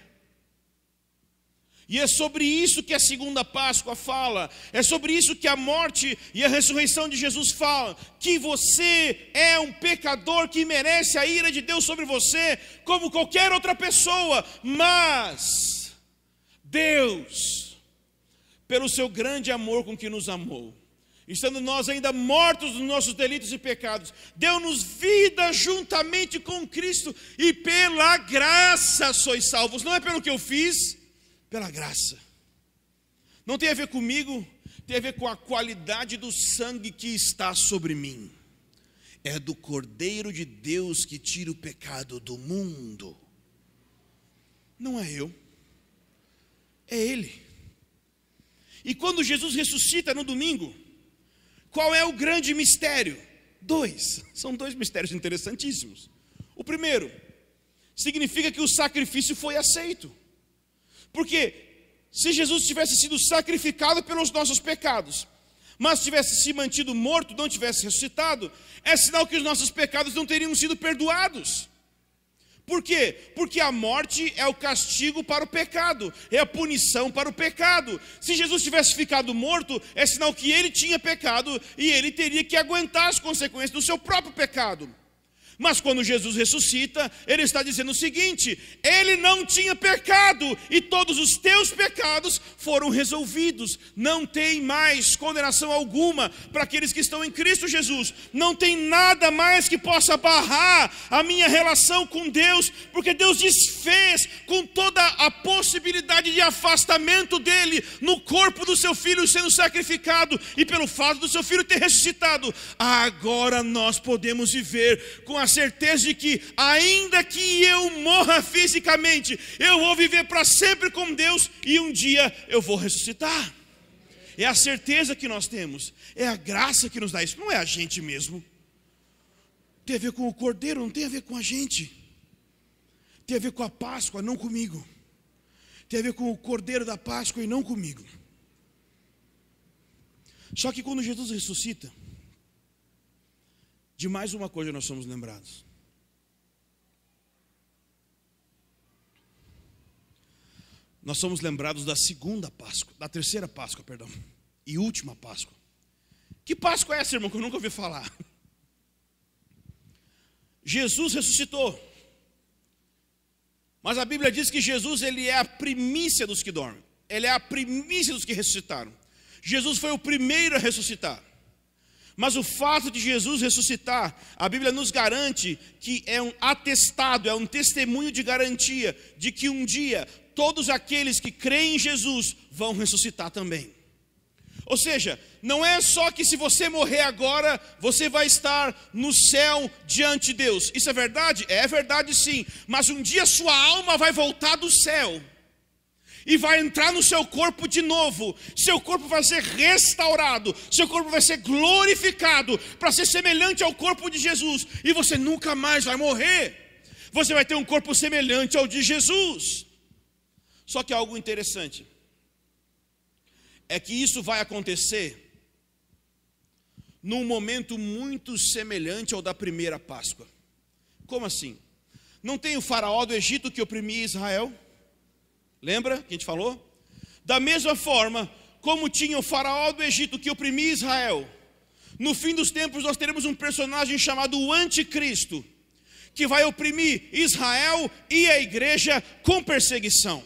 E é sobre isso que a segunda Páscoa fala, é sobre isso que a morte e a ressurreição de Jesus falam, que você é um pecador que merece a ira de Deus sobre você, como qualquer outra pessoa, mas Deus pelo seu grande amor com que nos amou. Estando nós ainda mortos nos nossos delitos e pecados, deu-nos vida juntamente com Cristo, e pela graça sois salvos. Não é pelo que eu fiz, pela graça. Não tem a ver comigo, tem a ver com a qualidade do sangue que está sobre mim. É do Cordeiro de Deus que tira o pecado do mundo. Não é eu, é Ele e quando Jesus ressuscita no domingo, qual é o grande mistério? Dois. *laughs* São dois mistérios interessantíssimos. O primeiro, significa que o sacrifício foi aceito. Porque se Jesus tivesse sido sacrificado pelos nossos pecados, mas tivesse se mantido morto, não tivesse ressuscitado, é sinal que os nossos pecados não teriam sido perdoados. Por quê? Porque a morte é o castigo para o pecado, é a punição para o pecado. Se Jesus tivesse ficado morto, é sinal que ele tinha pecado e ele teria que aguentar as consequências do seu próprio pecado. Mas quando Jesus ressuscita, ele está dizendo o seguinte: ele não tinha pecado e todos os teus pecados foram resolvidos. Não tem mais condenação alguma para aqueles que estão em Cristo Jesus. Não tem nada mais que possa barrar a minha relação com Deus, porque Deus desfez com toda a possibilidade de afastamento dele no corpo do seu filho sendo sacrificado e pelo fato do seu filho ter ressuscitado. Agora nós podemos viver com a a certeza de que, ainda que eu morra fisicamente, eu vou viver para sempre com Deus e um dia eu vou ressuscitar. É a certeza que nós temos, é a graça que nos dá isso, não é a gente mesmo. Tem a ver com o Cordeiro, não tem a ver com a gente. Tem a ver com a Páscoa, não comigo. Tem a ver com o Cordeiro da Páscoa e não comigo. Só que quando Jesus ressuscita, de mais uma coisa nós somos lembrados. Nós somos lembrados da segunda Páscoa, da terceira Páscoa, perdão, e última Páscoa. Que Páscoa é essa, irmão, que eu nunca ouvi falar? Jesus ressuscitou. Mas a Bíblia diz que Jesus ele é a primícia dos que dormem. Ele é a primícia dos que ressuscitaram. Jesus foi o primeiro a ressuscitar. Mas o fato de Jesus ressuscitar, a Bíblia nos garante que é um atestado, é um testemunho de garantia de que um dia todos aqueles que creem em Jesus vão ressuscitar também. Ou seja, não é só que se você morrer agora, você vai estar no céu diante de Deus. Isso é verdade? É verdade sim. Mas um dia sua alma vai voltar do céu e vai entrar no seu corpo de novo. Seu corpo vai ser restaurado, seu corpo vai ser glorificado para ser semelhante ao corpo de Jesus, e você nunca mais vai morrer. Você vai ter um corpo semelhante ao de Jesus. Só que algo interessante é que isso vai acontecer num momento muito semelhante ao da primeira Páscoa. Como assim? Não tem o faraó do Egito que oprimia Israel? Lembra que a gente falou? Da mesma forma como tinha o faraó do Egito que oprimia Israel, no fim dos tempos nós teremos um personagem chamado o anticristo, que vai oprimir Israel e a igreja com perseguição.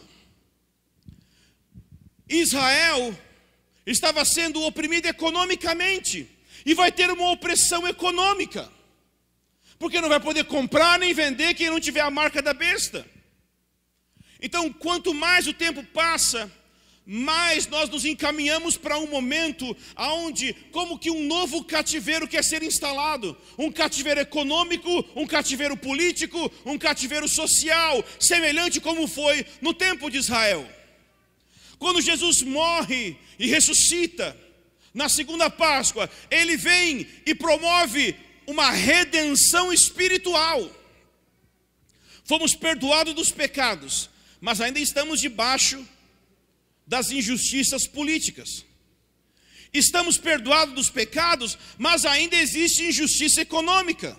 Israel estava sendo oprimido economicamente e vai ter uma opressão econômica, porque não vai poder comprar nem vender quem não tiver a marca da besta. Então, quanto mais o tempo passa, mais nós nos encaminhamos para um momento onde, como que um novo cativeiro quer ser instalado: um cativeiro econômico, um cativeiro político, um cativeiro social, semelhante como foi no tempo de Israel. Quando Jesus morre e ressuscita, na segunda Páscoa, ele vem e promove uma redenção espiritual. Fomos perdoados dos pecados, mas ainda estamos debaixo das injustiças políticas. Estamos perdoados dos pecados, mas ainda existe injustiça econômica.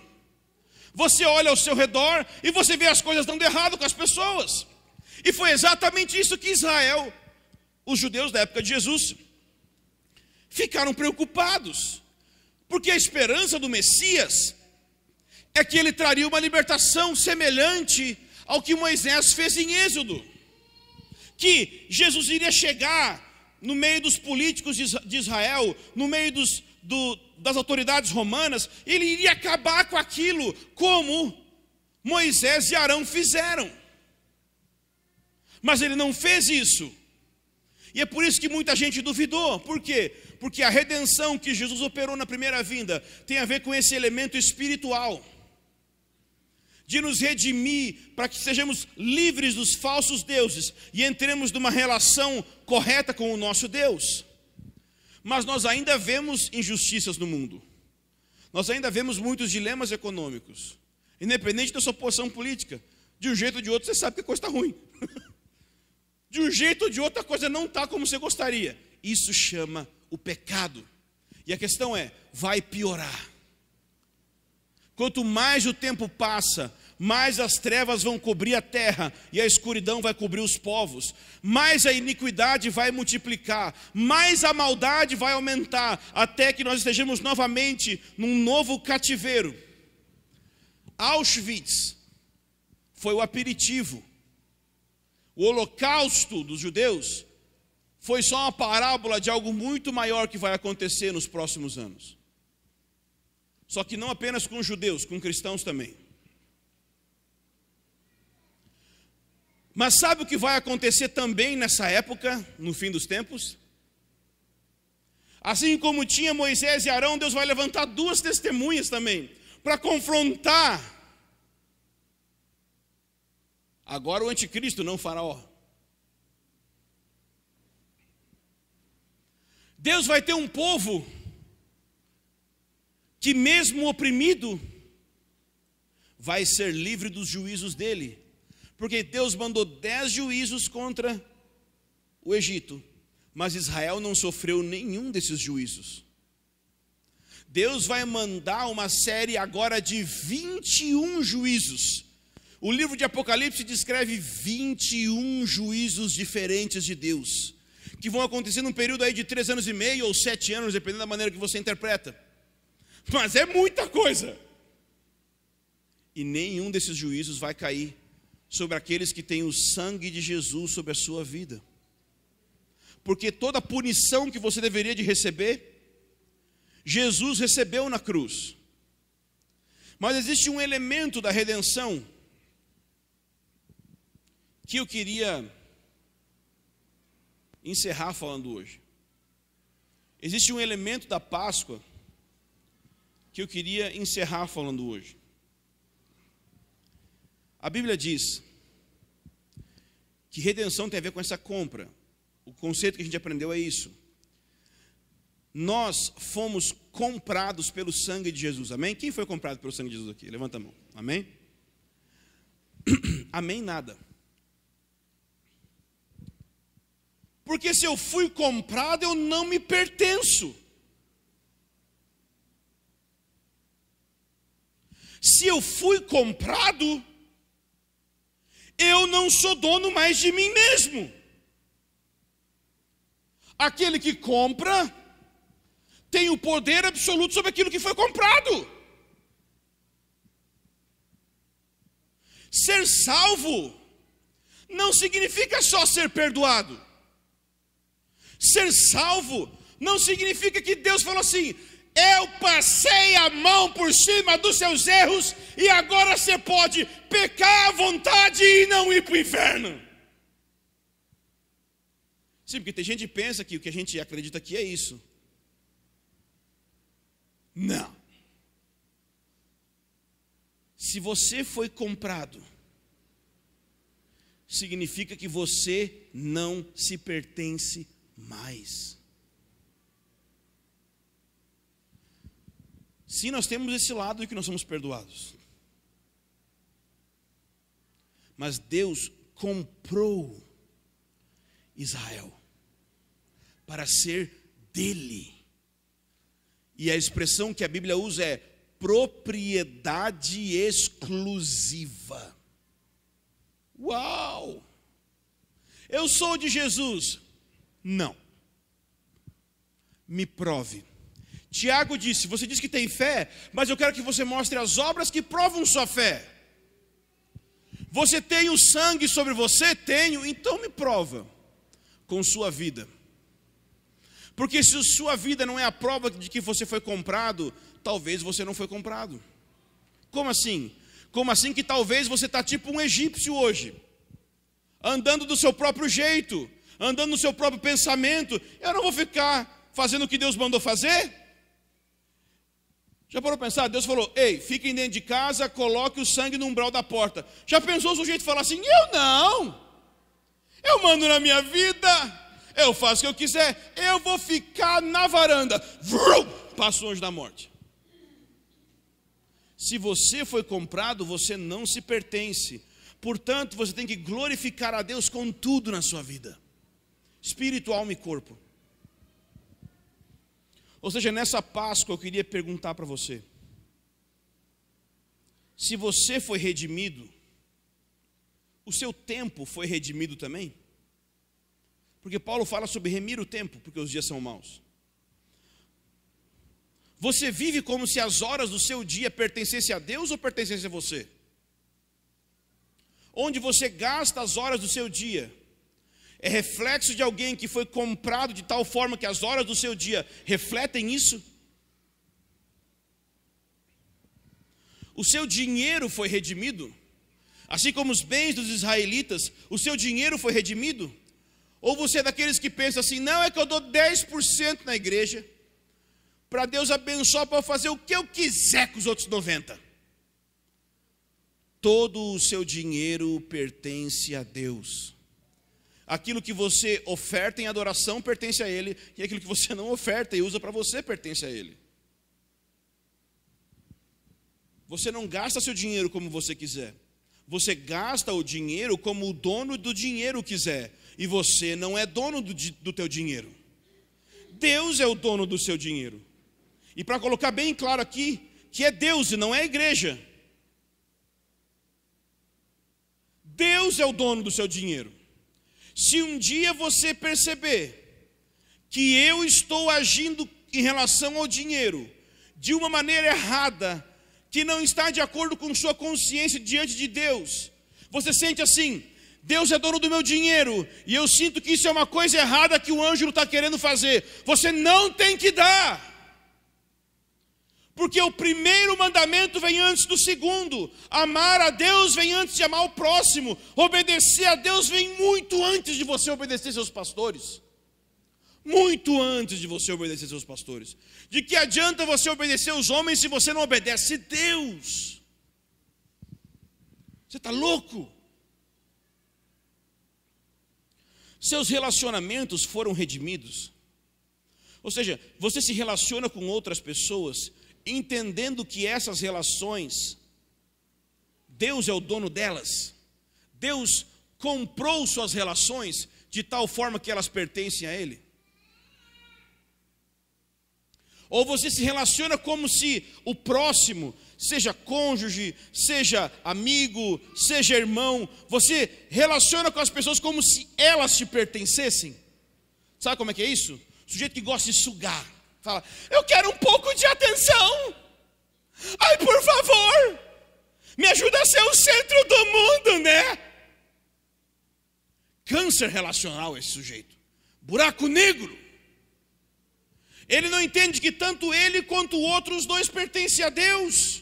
Você olha ao seu redor e você vê as coisas dando errado com as pessoas. E foi exatamente isso que Israel, os judeus da época de Jesus, ficaram preocupados, porque a esperança do Messias é que ele traria uma libertação semelhante ao que Moisés fez em Êxodo, que Jesus iria chegar no meio dos políticos de Israel, no meio dos, do, das autoridades romanas, ele iria acabar com aquilo como Moisés e Arão fizeram. Mas ele não fez isso. E é por isso que muita gente duvidou. Por quê? Porque a redenção que Jesus operou na primeira vinda tem a ver com esse elemento espiritual de nos redimir para que sejamos livres dos falsos deuses e entremos numa relação correta com o nosso Deus. Mas nós ainda vemos injustiças no mundo. Nós ainda vemos muitos dilemas econômicos. Independente da sua posição política, de um jeito ou de outro você sabe que a coisa está ruim. *laughs* de um jeito ou de outro a coisa não está como você gostaria. Isso chama o pecado. E a questão é: vai piorar. Quanto mais o tempo passa, mais as trevas vão cobrir a terra e a escuridão vai cobrir os povos, mais a iniquidade vai multiplicar, mais a maldade vai aumentar, até que nós estejamos novamente num novo cativeiro. Auschwitz foi o aperitivo. O holocausto dos judeus foi só uma parábola de algo muito maior que vai acontecer nos próximos anos. Só que não apenas com judeus, com cristãos também. Mas sabe o que vai acontecer também nessa época, no fim dos tempos? Assim como tinha Moisés e Arão, Deus vai levantar duas testemunhas também, para confrontar agora o anticristo, não o faraó. Deus vai ter um povo que, mesmo oprimido, vai ser livre dos juízos dele, porque Deus mandou dez juízos contra o Egito, mas Israel não sofreu nenhum desses juízos. Deus vai mandar uma série agora de 21 juízos. O livro de Apocalipse descreve 21 juízos diferentes de Deus, que vão acontecer num período aí de três anos e meio ou sete anos, dependendo da maneira que você interpreta. Mas é muita coisa. E nenhum desses juízos vai cair sobre aqueles que têm o sangue de Jesus sobre a sua vida. Porque toda a punição que você deveria de receber, Jesus recebeu na cruz. Mas existe um elemento da redenção que eu queria encerrar falando hoje. Existe um elemento da Páscoa que eu queria encerrar falando hoje. A Bíblia diz que redenção tem a ver com essa compra. O conceito que a gente aprendeu é isso. Nós fomos comprados pelo sangue de Jesus. Amém? Quem foi comprado pelo sangue de Jesus aqui? Levanta a mão. Amém? *clears throat* Amém nada. Porque se eu fui comprado, eu não me pertenço. Se eu fui comprado, eu não sou dono mais de mim mesmo. Aquele que compra tem o poder absoluto sobre aquilo que foi comprado. Ser salvo não significa só ser perdoado. Ser salvo não significa que Deus falou assim: eu passei a mão por cima dos seus erros e agora você pode pecar à vontade e não ir para o inferno. Sim, porque tem gente que pensa que o que a gente acredita aqui é isso. Não. Se você foi comprado, significa que você não se pertence mais. Sim, nós temos esse lado de que nós somos perdoados. Mas Deus comprou Israel para ser dele. E a expressão que a Bíblia usa é propriedade exclusiva. Uau! Eu sou de Jesus. Não. Me prove. Tiago disse: Você diz que tem fé, mas eu quero que você mostre as obras que provam sua fé. Você tem o sangue sobre você? Tenho, então me prova com sua vida. Porque se sua vida não é a prova de que você foi comprado, talvez você não foi comprado. Como assim? Como assim que talvez você está tipo um egípcio hoje, andando do seu próprio jeito, andando no seu próprio pensamento? Eu não vou ficar fazendo o que Deus mandou fazer? Já parou para pensar? Deus falou: Ei, fiquem dentro de casa, coloque o sangue no umbral da porta. Já pensou o sujeito falar assim? Eu não. Eu mando na minha vida. Eu faço o que eu quiser. Eu vou ficar na varanda. Vrum, passo longe da morte. Se você foi comprado, você não se pertence. Portanto, você tem que glorificar a Deus com tudo na sua vida: espírito, alma e corpo. Ou seja, nessa Páscoa eu queria perguntar para você: se você foi redimido, o seu tempo foi redimido também? Porque Paulo fala sobre remir o tempo, porque os dias são maus. Você vive como se as horas do seu dia pertencessem a Deus ou pertencessem a você? Onde você gasta as horas do seu dia? é reflexo de alguém que foi comprado de tal forma que as horas do seu dia refletem isso? O seu dinheiro foi redimido? Assim como os bens dos israelitas, o seu dinheiro foi redimido? Ou você é daqueles que pensa assim: não, é que eu dou 10% na igreja, para Deus abençoar, para fazer o que eu quiser com os outros 90%. Todo o seu dinheiro pertence a Deus. Aquilo que você oferta em adoração pertence a Ele, e aquilo que você não oferta e usa para você pertence a Ele. Você não gasta seu dinheiro como você quiser. Você gasta o dinheiro como o dono do dinheiro quiser. E você não é dono do, do teu dinheiro. Deus é o dono do seu dinheiro. E para colocar bem claro aqui, que é Deus e não é a igreja. Deus é o dono do seu dinheiro. Se um dia você perceber que eu estou agindo em relação ao dinheiro de uma maneira errada, que não está de acordo com sua consciência diante de Deus, você sente assim: Deus é dono do meu dinheiro, e eu sinto que isso é uma coisa errada que o anjo está querendo fazer. Você não tem que dar. Porque o primeiro mandamento vem antes do segundo. Amar a Deus vem antes de amar o próximo. Obedecer a Deus vem muito antes de você obedecer seus pastores. Muito antes de você obedecer seus pastores. De que adianta você obedecer os homens se você não obedece Deus? Você está louco? Seus relacionamentos foram redimidos. Ou seja, você se relaciona com outras pessoas entendendo que essas relações, Deus é o dono delas, Deus comprou suas relações de tal forma que elas pertencem a Ele. Ou você se relaciona como se o próximo, seja cônjuge, seja amigo, seja irmão, você relaciona com as pessoas como se elas te pertencessem. Sabe como é que é isso? O sujeito que gosta de sugar. Fala, eu quero um pouco de atenção. Ai, por favor, me ajuda a ser o centro do mundo, né? Câncer relacional esse sujeito. Buraco negro. Ele não entende que tanto ele quanto o outro, os dois pertencem a Deus.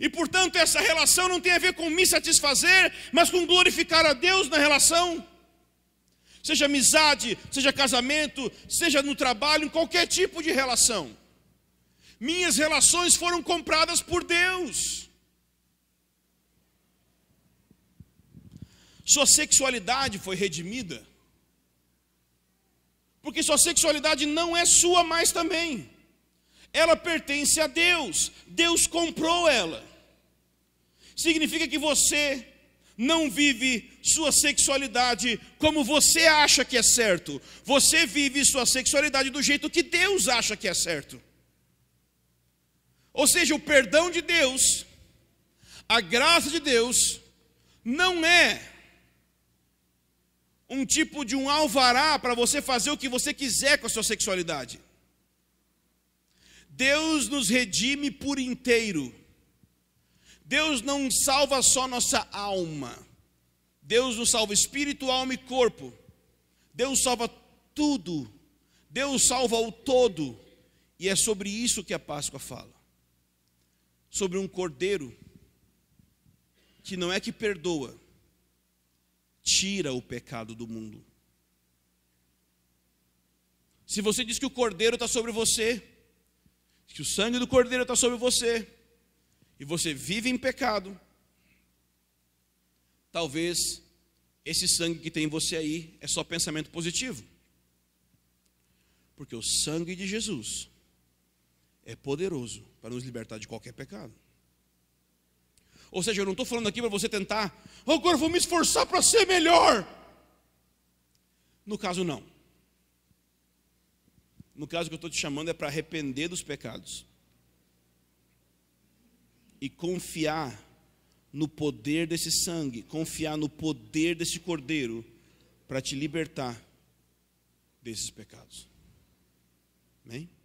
E portanto, essa relação não tem a ver com me satisfazer, mas com glorificar a Deus na relação seja amizade, seja casamento, seja no trabalho, em qualquer tipo de relação. Minhas relações foram compradas por Deus. Sua sexualidade foi redimida. Porque sua sexualidade não é sua mais também. Ela pertence a Deus. Deus comprou ela. Significa que você não vive sua sexualidade como você acha que é certo. Você vive sua sexualidade do jeito que Deus acha que é certo. Ou seja, o perdão de Deus, a graça de Deus, não é um tipo de um alvará para você fazer o que você quiser com a sua sexualidade. Deus nos redime por inteiro. Deus não salva só nossa alma. Deus nos salva espírito, alma e corpo. Deus salva tudo. Deus salva o todo. E é sobre isso que a Páscoa fala. Sobre um cordeiro que não é que perdoa, tira o pecado do mundo. Se você diz que o cordeiro está sobre você, que o sangue do cordeiro está sobre você, e você vive em pecado, talvez esse sangue que tem em você aí é só pensamento positivo. Porque o sangue de Jesus é poderoso para nos libertar de qualquer pecado. Ou seja, eu não estou falando aqui para você tentar, agora vou me esforçar para ser melhor. No caso, não. No caso que eu estou te chamando é para arrepender dos pecados e confiar no poder desse sangue, confiar no poder desse cordeiro para te libertar desses pecados. Amém?